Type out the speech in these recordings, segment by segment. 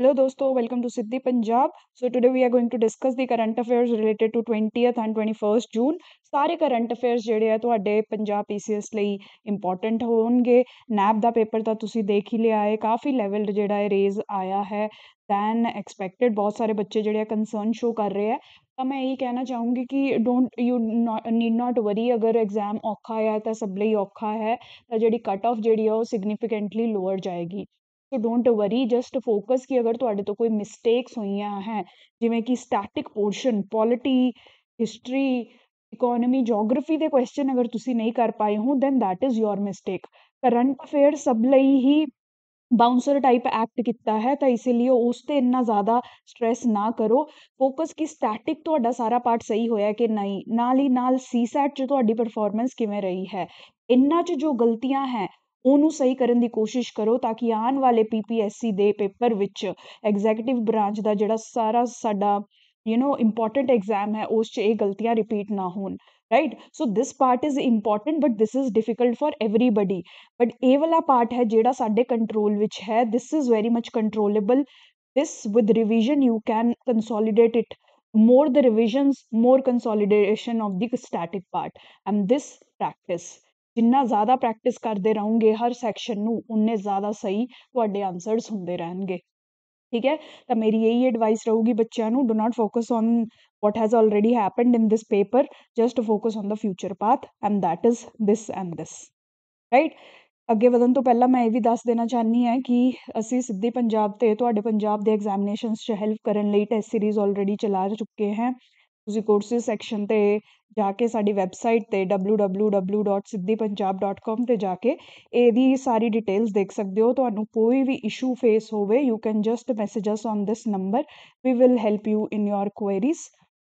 Hello दोस्तों welcome to Siddhi Punjab so today we are going to discuss the current affairs related to twentieth and twenty first June सारे current affairs जोड़े है तो Punjab P C S important हो नैब का paper तो तुम देख ही लिया है काफ़ी लैवल जोड़ा है रेज आया है दैन एक्सपैक्टेड बहुत सारे बच्चे जोड़े कंसर्न शो कर रहे हैं तो मैं यही कहना चाहूँगी कि don't you know need not worry अगर एग्जाम औखा है तो सबले औखा है तो जी कट ऑफ जी सिग्निफिकेंटली लोअर जाएगी ਡੋਂਟ ਵਰੀ ਜਸਟ ਫੋਕਸ ਕਿ ਅਗਰ ਤੁਹਾਡੇ ਤੋਂ ਕੋਈ ਮਿਸਟੇਕਸ ਹੋਈਆਂ ਹੈ ਜਿਵੇਂ ਕਿ static portion polity history economy geography ਦੇ ਕੁਐਸਚਨ ਅਗਰ ਤੁਸੀਂ ਨਹੀਂ ਕਰ ਪਾਏ ਹੋ then that is your mistake current affair ਸਭ ਲਈ ਹੀ बाउंसर टाइप एक्ट किया है तो इसीलिए उस पर इन्ना ज़्यादा स्ट्रैस ना करो फोकस कि स्टैटिक तो सारा पार्ट सही होया कि नहीं नाल ही नाल सी सैट 'ਚ ਤੁਹਾਡੀ ਪਰਫਾਰਮੈਂਸ ਕਿਵੇਂ ਰਹੀ ਹੈ ਇਹਨਾਂ 'ਚ ਜੋ ਗਲਤੀਆਂ ਹੈ ਉਹਨੂੰ ਸਹੀ ਕਰਨ ਦੀ ਕੋਸ਼ਿਸ਼ ਕਰੋ ਤਾਂ ਕਿ ਆਉਣ ਵਾਲੇ ਪੀ ਪੀ ਐੱਸ ਸੀ ਦੇ ਪੇਪਰ ਵਿੱਚ ਐਗਜੈਕਟਿਵ ਬ੍ਰਾਂਚ ਦਾ ਜਿਹੜਾ ਸਾਰਾ ਸਾਡਾ ਯੂ نو ਇੰਪੋਰਟੈਂਟ ਐਗਜ਼ਾਮ ਹੈ ਉਸ 'ਚ ਇਹ ਗਲਤੀਆਂ ਰਿਪੀਟ ਨਾ ਹੋਣ right so this part is important but this is difficult for everybody but ਇਹ ਵਾਲਾ ਪਾਰਟ ਹੈ ਜਿਹੜਾ ਸਾਡੇ ਕੰਟਰੋਲ ਵਿੱਚ ਹੈ this is very much controllable this with revision you can consolidate it more the revisions more consolidation of the static part and this practice ਜਿੰਨਾ ਜ਼ਿਆਦਾ practice ਕਰਦੇ ਰਹੋਗੇ ਹਰ ਸੈਕਸ਼ਨ ਨੂੰ ਉਨੇ ਜ਼ਿਆਦਾ ਸਹੀ ਤੁਹਾਡੇ ਆਨਸਰਸ ਹੁੰਦੇ ਰਹਿਣਗੇ ਠੀਕ ਹੈ ਤਾਂ ਮੇਰੀ ਇਹੀ ਐਡਵਾਈਸ ਰਹੂਗੀ ਬੱਚਿਆਂ ਨੂੰ do not focus on what has already happened in this paper just to focus on the future path and that is this and this right ਅੱਗੇ ਵਧਣ ਤੋਂ ਪਹਿਲਾਂ ਮੈਂ ਇਹ ਵੀ ਦੱਸ ਦੇਣਾ ਚਾਹਨੀ ਹੈ ਕਿ ਅਸੀਂ ਸਿੱਧੀ ਪੰਜਾਬ ਤੇ ਤੁਹਾਡੇ ਪੰਜਾਬ ਦੇ ਐਗਜ਼ਾਮੀਨੇਸ਼ਨਸ 'ਚ ਹੈਲਪ ਕਰਨ ਲਈ ਟੈਸਟ ਸੀਰੀਜ਼ ਆਲਰੇਡੀ ਚਲਾ ਚੁੱਕੇ ਹੈ ਤੁਸੀਂ ਕੋਰਸਿਸ ਸੈਕਸ਼ਨ 'ਤੇ ਜਾ ਕੇ ਸਾਡੀ ਵੈਬਸਾਈਟ 'ਤੇ www.siddhipunjab.com 'ਤੇ ਜਾ ਕੇ ਇਹਦੀ ਸਾਰੀ ਡਿਟੇਲਸ ਦੇਖ ਸਕਦੇ ਹੋ ਤੁਹਾਨੂੰ ਕੋਈ ਵੀ ਇਸ਼ੂ ਫੇਸ ਹੋਵੇ you can just message us on this number we will help you in your queries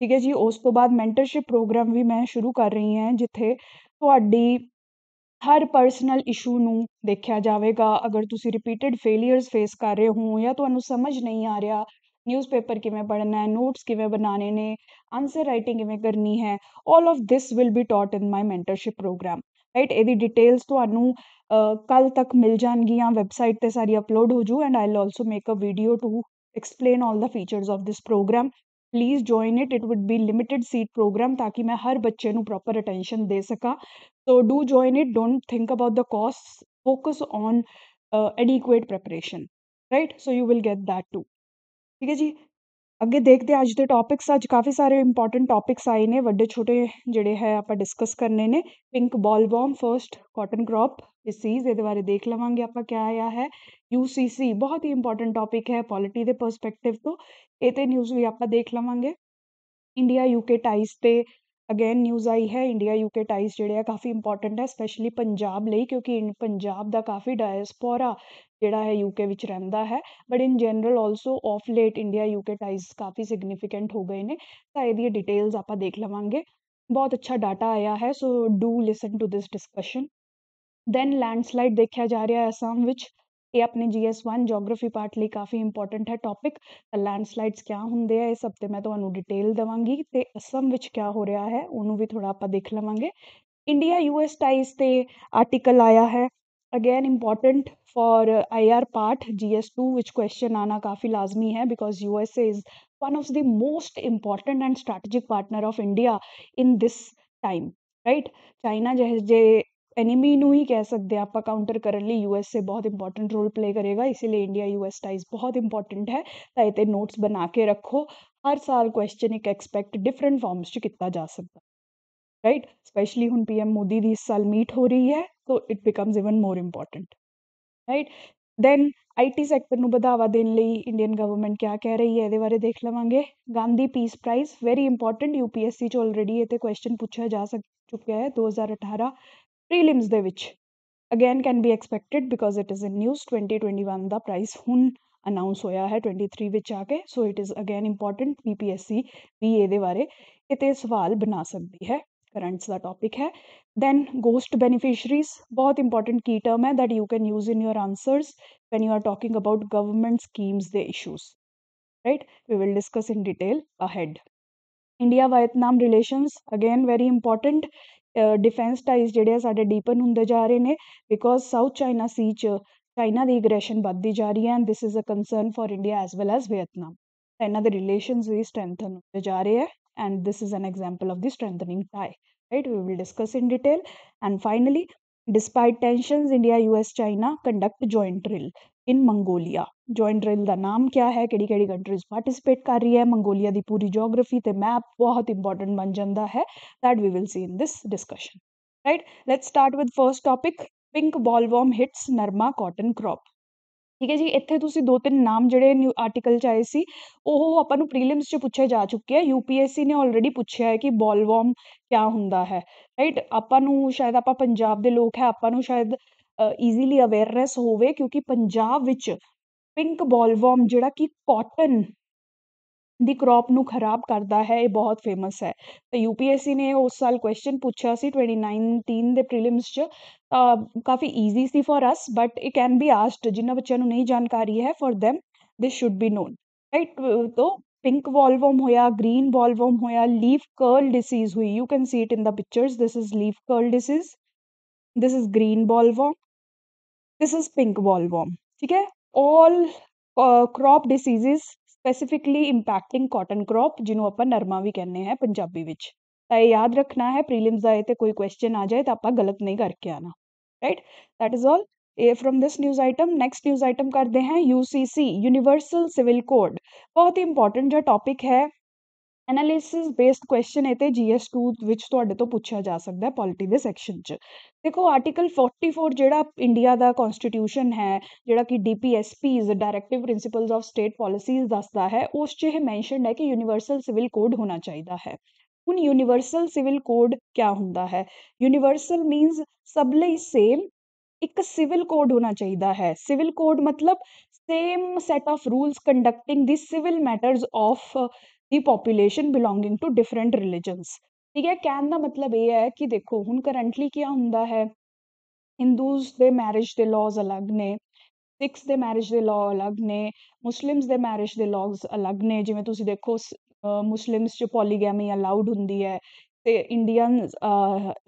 ਠੀਕ ਹੈ ਜੀ ਉਸ ਤੋਂ ਬਾਅਦ ਮੈਂਟਰਸ਼ਿਪ ਪ੍ਰੋਗਰਾਮ ਵੀ ਮੈਂ ਸ਼ੁਰੂ ਕਰ ਰਹੀ ਹਾਂ ਜਿੱਥੇ ਤੁਹਾਡੀ ਹਰ ਪਰਸਨਲ ਇਸ਼ੂ ਨੂੰ ਦੇਖਿਆ ਜਾਵੇਗਾ ਅਗਰ ਤੁਸੀਂ ਰਿਪੀਟਡ ਫੇਲੀਅਰਸ ਫੇਸ ਕਰ ਰਹੇ ਹੋ ਜਾਂ ਤੁਹਾਨੂੰ ਸਮਝ ਨਹੀਂ ਆ ਰਿਹਾ न्यूज़पेपर किवें पढ़ना है नोट्स किवें बनाने ने आंसर राइटिंग किवें करनी है all of this will be taught in my mentorship programme right ਇਹਦੀ ਡਿਟੇਲਸ ਤੁਹਾਨੂੰ ਕੱਲ ਤੱਕ ਮਿਲ ਜਾਣਗੀਆਂ ਵੈਬਸਾਈਟ ਤੇ ਸਾਰੀ ਅਪਲੋਡ ਹੋ ਜੂ and I will also make a video to explain all the features of this programme please join it it would be limited seat programme ਤਾਂ ਕਿ ਮੈਂ ਹਰ ਬੱਚੇ ਨੂੰ ਪ੍ਰੋਪਰ ਅਟੈਂਸ਼ਨ ਦੇ ਸਕਾਂ so do join it don't think about the cost focus on adequate preparation right so you will get that too ठीक है जी ਅੱਗੇ ਦੇਖਦੇ ਹਾਂ ਅੱਜ ਦੇ ਟੌਪਿਕਸ ਅੱਜ ਕਾਫੀ ਸਾਰੇ ਇੰਪੋਰਟੈਂਟ ਟੌਪਿਕਸ ਆਏ ਨੇ ਵੱਡੇ ਛੋਟੇ ਜਿਹੜੇ ਹੈ ਆਪਾਂ ਡਿਸਕਸ ਕਰਨੇ ਨੇ pink bollworm first cotton crop disease ਇਹਦੇ ਬਾਰੇ ਦੇਖ ਲਵਾਂਗੇ ਆਪਾਂ ਕਿਆ ਆਇਆ ਹੈ ਯੂਸੀਸੀ ਬਹੁਤ ਹੀ ਇੰਪੋਰਟੈਂਟ ਟੌਪਿਕ ਹੈ ਪੋਲਿਟੀ ਦੇ ਪਰਸਪੈਕਟਿਵ ਤੋਂ ਇਹ ਤੇ ਨਿਊਜ਼ ਵੀ ਆਪਾਂ ਦੇਖ ਲਵਾਂਗੇ ਇੰਡੀਆ ਯੂਕੇ ਟਾਈਸ ਤੇ ਅਗੇਨ ਨਿਊਜ਼ ਆਈ ਹੈ ਇੰਡੀਆ ਯੂਕੇ ਟਾਈਸ ਜਿਹੜੇ ਆ ਕਾਫੀ ਇੰਪੋਰਟੈਂਟ ਹੈ ਸਪੈਸ਼ਲੀ ਪੰਜਾਬ ਲਈ ਕਿਉਂਕਿ ਪੰਜਾਬ ਦਾ ਕਾਫੀ ਡਾਇਸਪੋਰਾ ਜਿਹੜਾ ਹੈ ਯੂਕੇ ਵਿੱਚ ਰਹਿੰਦਾ ਹੈ but in general also of late India UK ties ਕਾਫੀ ਸਿਗਨੀਫੀਕੈਂਟ ਹੋ ਗਏ ਨੇ ਤਾਂ ਇਹਦੀਆਂ ਡਿਟੇਲਸ ਆਪਾਂ ਦੇਖ ਲਵਾਂਗੇ ਬਹੁਤ ਅੱਛਾ ਡਾਟਾ ਆਇਆ ਹੈ so do listen to this discussion then landslide ਦੇਖਿਆ ਜਾ ਰਿਹਾ ਹੈ ਅਸਾਮ ਵਿੱਚ ਇਹ ਆਪਣੇ GS1 ਜੀਓਗ੍ਰਾਫੀ ਪਾਰਟ ਲਈ ਕਾਫੀ ਇੰਪੋਰਟੈਂਟ ਹੈ ਟੌਪਿਕ ਤਾਂ ਲੈਂਡਸਲਾਈਡਸ ਕਿਆ ਹੁੰਦੇ ਆ ਇਹ ਸਭ ਤੇ ਮੈਂ ਤੁਹਾਨੂੰ ਡਿਟੇਲ ਦਵਾਂਗੀ ਤੇ ਅਸਮ ਵਿੱਚ ਕਿਆ ਹੋ ਰਿਹਾ ਹੈ ਉਹਨੂੰ ਵੀ ਥੋੜਾ ਆਪਾਂ ਦੇਖ ਲਵਾਂਗੇ ਇੰਡੀਆ ਯੂਐਸ ਟਾਈਸ ਤੇ ਆਰਟੀਕਲ ਆਇਆ ਹੈ again important for I R part G S two which question आना काफ़ी लाजमी है because U S A is one of the most important and strategic partner of India in this time right China जे जे enemy नू ही कह सकते हैं आपका counter currently U S A बहुत इंपॉर्टेंट रोल प्ले करेगा इसीलिए इंडिया यू एस टाइज बहुत इंपॉर्टेंट है तो ये नोट्स बना के रखो हर साल क्वेश्चन एक एक्सपैक्ट डिफरेंट फॉर्म्स किया जा सकता है राइट स्पैशली हूँ पी एम मोदी की इस साल मीट हो रही है तो it becomes even more important right then IT sector ਨੂੰ ਵਧਾਵਾ ਦੇਣ ਲਈ ਇੰਡੀਅਨ ਗਵਰਮੈਂਟ ਕਿਆ ਕਹਿ ਰਹੀ ਹੈ ਇਹਦੇ ਬਾਰੇ ਦੇਖ ਲਵਾਂਗੇ Gandhi peace prize very important U P S C 'ਚ ਆਲਰੇਡੀ ਇਹ 'ਤੇ ਕੁਐਸਚਨ ਪੁੱਛਿਆ ਜਾ ਸਕ ਚੁੱਕਿਆ ਹੈ ਦੋ ਹਜ਼ਾਰ ਅਠਾਰਾਂ ਪ੍ਰੀਲਿਮਸ ਦੇ ਵਿੱਚ again can be expected because it is in news twenty twenty one ਦਾ ਪ੍ਰਾਈਜ਼ ਹੁਣ ਅਨਾਉਂਸ ਹੋਇਆ ਹੈ 23 ਵਿੱਚ ਆ ਕੇ so it is again important PPSC ਵੀ ਇਹਦੇ ਬਾਰੇ ਕਿਤੇ ਸਵਾਲ ਬਣਾ ਸਕਦੀ ਹੈ करंट्स का टॉपिक है देन गोस्ट बेनिफिशरीज बहुत इंपॉर्टेंट की टर्म है that you can use in your answers when you are talking about government schemes the issues right we will discuss in detail ahead India Vietnam relations again very important defence ties जो deepen होंगे जा रहे हैं because south China सी च China की अग्रैशन बढ़ती जा रही है and this is a concern for India as well as Vietnam China के रिलेशन भी स्ट्रेंथन होते जा रहे हैं and this is an example of the strengthening tie right we will discuss in detail and finally despite tensions india us china conduct joint drill in Mongolia. Joint drill, the ਨਾਮ ਕੀ ਹੈ ਕਿਹੜੀ ਕਿਹੜੀ countries participate ਕਰ ਰਹੀ ਹੈ Mongolia ਦੀ ਪੂਰੀ geography ਤੇ that we will see in this discussion right let's start with first topic pink ballworm hits narma cotton crop ਠੀਕ ਹੈ ਜੀ ਇੱਥੇ ਤੁਸੀਂ ਦੋ ਤਿੰਨ ਨਾਮ ਜਿਹੜੇ ਨਿਊ ਆਰਟੀਕਲ 'ਚ ਆਏ ਸੀ ਉਹ ਆਪਾਂ ਨੂੰ ਪ੍ਰੀਲਿਮਸ 'ਚ ਪੁੱਛੇ ਜਾ ਚੁੱਕੇ ਆ ਯੂ ਪੀ ਸੀ ਨੇ ਆਲਰੇਡੀ ਪੁੱਛਿਆ ਹੈ ਕਿ ਬੋਲਵੋਮ ਕਿਆ ਹੁੰਦਾ ਹੈ ਰਾਈਟ ਆਪਾਂ ਨੂੰ ਸ਼ਾਇਦ ਆਪਾਂ ਪੰਜਾਬ ਦੇ ਲੋਕ ਹੈ ਆਪਾਂ ਨੂੰ ਸ਼ਾਇਦ ਈਜ਼ੀਲੀ ਅਵੇਅਰਨੈਸ ਹੋਵੇ ਕਿਉਂਕਿ ਪੰਜਾਬ ਵਿੱਚ ਪਿੰਕ ਬੋਲਵੋਮ ਜਿਹੜਾ ਕਿ ਕੋਟਨ ਦੀ ਕ੍ਰੌਪ ਨੂੰ ਖਰਾਬ ਕਰਦਾ ਹੈ ਇਹ ਬਹੁਤ ਫੇਮਸ ਹੈ ਅਤੇ ਯੂ ਪੀ ਐੱਸ ਸੀ ਨੇ ਉਸ ਸਾਲ ਕੁਐਸਚਨ ਪੁੱਛਿਆ ਸੀ ਟਵੈਂਟੀ ਨਾਈਨਟੀਨ ਦੇ ਪ੍ਰੀਲਿਮਸ 'ਚ ਕਾਫੀ ਈਜ਼ੀ ਸੀ for us but it can be asked ਜਿਨ੍ਹਾਂ ਬੱਚਿਆਂ ਨੂੰ ਨਹੀਂ ਜਾਣਕਾਰੀ ਹੈ for them this should be known right ਤੋ पिंक वॉलवॉम होया ग्रीन वॉलवॉम होया लीफ कर्ल डिसीज हुई you can see it in the pictures this is leaf curl disease this is green bollworm this is pink bollworm ठीक है all crop diseases specifically ਇੰਪੈਕਟਿੰਗ cotton crop ਜਿਹਨੂੰ ਆਪਾਂ ਨਰਮਾ ਵੀ ਕਹਿੰਦੇ ਹਾਂ ਪੰਜਾਬੀ ਵਿੱਚ ਤਾਂ ਇਹ ਯਾਦ ਰੱਖਣਾ ਹੈ ਪ੍ਰੀਲਿਮਸ ਆਏ ਤੇ ਕੋਈ ਕੁਐਸਚਨ ਆ ਜਾਏ ਤਾਂ ਆਪਾਂ ਗਲਤ ਨਹੀਂ ਕਰਕੇ ਆਣਾ right that is all uh from this news item next news item करते हैं यूसीसी यूनिवर्सल सिविल कोड बहुत ही इंपॉर्टेंट जो टॉपिक है ਐਨਾਲਿਸਿਸ ਬੇਸਡ ਕੁਐਸਚਨ ਹੈ ਤੇ GS2 ਵਿੱਚ ਤੁਹਾਡੇ ਤੋਂ ਪੁੱਛਿਆ ਜਾ ਸਕਦਾ ਹੈ ਪੋਲਿਟੀ ਦੇ ਸੈਕਸ਼ਨ 'ਚ ਦੇਖੋ ਆਰਟੀਕਲ 44 ਜਿਹੜਾ ਇੰਡੀਆ ਦਾ ਕਨਸਟੀਟਿਊਸ਼ਨ ਹੈ ਜਿਹੜਾ ਕਿ DPSPs directive principles of state policies ਦੱਸਦਾ ਹੈ ਉਸ 'ਚ ਇਹ ਮੈਂਸ਼ਨਡ ਹੈ ਕਿ ਯੂਨੀਵਰਸਲ ਸਿਵਲ ਕੋਡ ਹੋਣਾ ਚਾਹੀਦਾ ਹੈ ਹੁਣ ਯੂਨੀਵਰਸਲ ਸਿਵਲ ਕੋਡ ਕੀ ਹੁੰਦਾ ਹੈ ਯੂਨੀਵਰਸਲ ਮੀਨਸ ਸਭ ਲਈ ਸੇਮ ਇੱਕ ਸਿਵਲ ਕੋਡ ਹੋਣਾ ਚਾਹੀਦਾ ਹੈ ਸਿਵਲ ਕੋਡ ਮਤਲਬ same set of rules conducting ਦੀ civil matters of population belonging to different religions ठीक है कैन का मतलब ये है कि देखो हूँ करंटली क्या होंगे हिंदूज दे मैरिज दे लॉज अलग ने सिख्स दे मैरिज दे लॉ अलग ने मुस्लिम्स दे मैरिज दे लॉज अलग ने जिमें देखो मुस्लिम्स च पॉलीगैमी अलाउड होंगी है तो इंडियन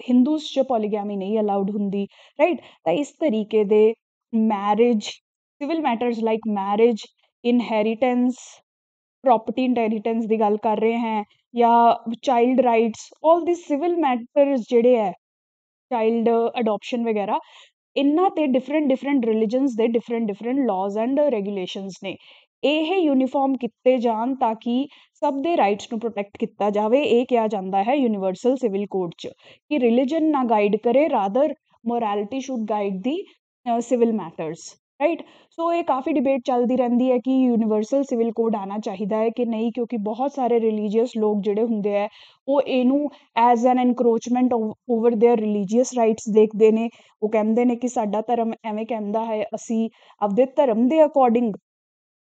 हिंदूज च पॉलीगैमी नहीं अलाउड होंगी राइट तो इस तरीके दे marriage civil matters like marriage inheritance property intelligence ਦੀ ਗੱਲ ਕਰ ਰਹੇ ਹਾਂ ਜਾਂ ਚਾਈਲਡ ਰਾਈਟਸ 올 ਦੀ ਸਿਵਲ ਮੈਟਰਸ ਜਿਹੜੇ ਹੈ ਚਾਈਲਡ ਅਡਾਪਸ਼ਨ ਵਗੈਰਾ ਇਹਨਾਂ 'ਤੇ ਡਿਫਰੈਂਟ ਡਿਫਰੈਂਟ ਰਿਲੀਜੀਅਨਸ ਦੇ different different laws and regulations ਨੇ ਇਹ ਯੂਨੀਫਾਰਮ ਕੀਤੇ ਜਾਣ ਤਾਂ ਕਿ ਸਭ ਦੇ ਰਾਈਟਸ ਨੂੰ ਪ੍ਰੋਟੈਕਟ ਕੀਤਾ ਜਾਵੇ ਇਹ ਕਿਹਾ ਜਾਂਦਾ ਹੈ ਯੂਨੀਵਰਸਲ ਸਿਵਲ ਕੋਡ 'ਚ ਕਿ ਰਿਲੀਜੀਅਨ ਨਾ ਗਾਈਡ ਕਰੇ rather morality should guide the civil matters right so ਇਹ ਕਾਫੀ ਡਿਬੇਟ ਚੱਲਦੀ ਰਹਿੰਦੀ ਹੈ ਕਿ ਯੂਨੀਵਰਸਲ ਸਿਵਲ ਕੋਡ ਆਉਣਾ ਚਾਹੀਦਾ ਹੈ ਕਿ ਨਹੀਂ ਕਿਉਂਕਿ ਬਹੁਤ ਸਾਰੇ ਰਿਲੀਜੀਅਸ ਲੋਕ ਜਿਹੜੇ ਹੁੰਦੇ ਹੈ ਉਹ ਇਹਨੂੰ as an encroachment over their religious rights ਦੇਖਦੇ ਨੇ ਉਹ ਕਹਿੰਦੇ ਨੇ ਕਿ ਸਾਡਾ ਧਰਮ ਐਵੇਂ ਕਹਿੰਦਾ ਹੈ ਅਸੀਂ ਆਪਦੇ ਧਰਮ ਦੇ according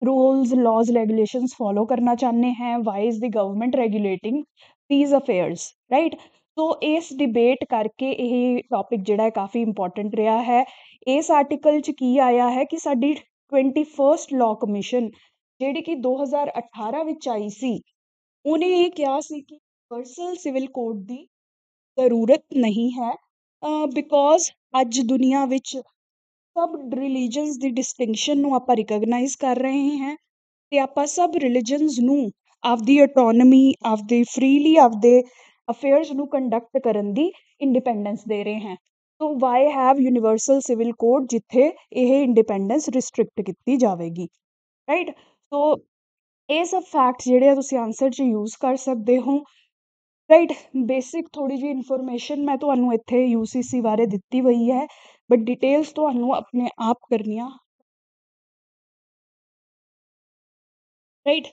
rules laws regulations follow ਕਰਨਾ ਚਾਹੁੰਦੇ ਹੈ why is the government regulating these affairs right so ਇਸ ਡਿਬੇਟ ਕਰਕੇ ਇਹ ਟਾਪਿਕ ਜਿਹੜਾ ਹੈ ਕਾਫੀ ਇੰਪੋਰਟੈਂਟ ਰਿਹਾ ਹੈ ਇਸ ਆਰਟੀਕਲ 'ਚ ਕੀ ਆਇਆ ਹੈ ਕਿ ਸਾਡੀ 21st ਲਾ ਲਾਅ ਕਮਿਸ਼ਨ ਜਿਹੜੀ ਕਿ 2018 ਵਿੱਚ ਆਈ ਸੀ ਉਹਨੇ ਇਹ ਕਿਹਾ ਸੀ ਕਿ ਪਰਸਨਲ ਸਿਵਲ ਕੋਡ ਦੀ ਜ਼ਰੂਰਤ ਨਹੀਂ ਹੈ ਬਿਕੋਜ਼ ਅੱਜ ਦੁਨੀਆ ਵਿੱਚ ਸਭ ਰਿਲੀਜੀਅਨਸ ਦੀ ਡਿਸਟਿੰਕਸ਼ਨ ਨੂੰ ਆਪਾਂ ਰਿਕਗਨਾਈਜ਼ ਕਰ ਰਹੇ ਹਾਂ ਤੇ ਆਪਾਂ ਸਭ ਰਿਲੀਜੀਅਨਸ ਨੂੰ ਆਪਦੀ ਦੀ ਆਪਦੇ ਆਫ ਆਪਦੇ ਅਫੇਅਰਸ ਨੂੰ ਕੰਡਕਟ ਕਰਨ ਦੀ ਇੰਡੀਪੈਂਡੈਂਸ ਦੇ ਰਹੇ ਹਾਂ so why have universal civil code ਜਿੱਥੇ ਇਹ ਇੰਡੀਪੈਂਡੈਂਸ ਰਿਸਟ੍ਰਿਕਟ ਕੀਤੀ ਜਾਵੇਗੀ ਰਾਈਟ ਸੋ ਇਹ ਸਭ ਫੈਕਟ ਜਿਹੜੇ ਆ ਤੁਸੀਂ ਆਨਸਰ 'ਚ ਯੂਜ਼ ਕਰ ਸਕਦੇ ਹੋ ਰਾਈਟ ਬੇਸਿਕ ਥੋੜੀ ਜੀ ਇਨਫੋਰਮੇਸ਼ਨ ਮੈਂ ਤੁਹਾਨੂੰ ਇੱਥੇ ਯੂ ਬਾਰੇ ਦਿੱਤੀ ਹੋਈ ਹੈ ਬਟ ਡਿਟੇਲਸ ਤੁਹਾਨੂੰ ਆਪਣੇ ਆਪ ਕਰਨੀਆਂ ਰਾਈਟ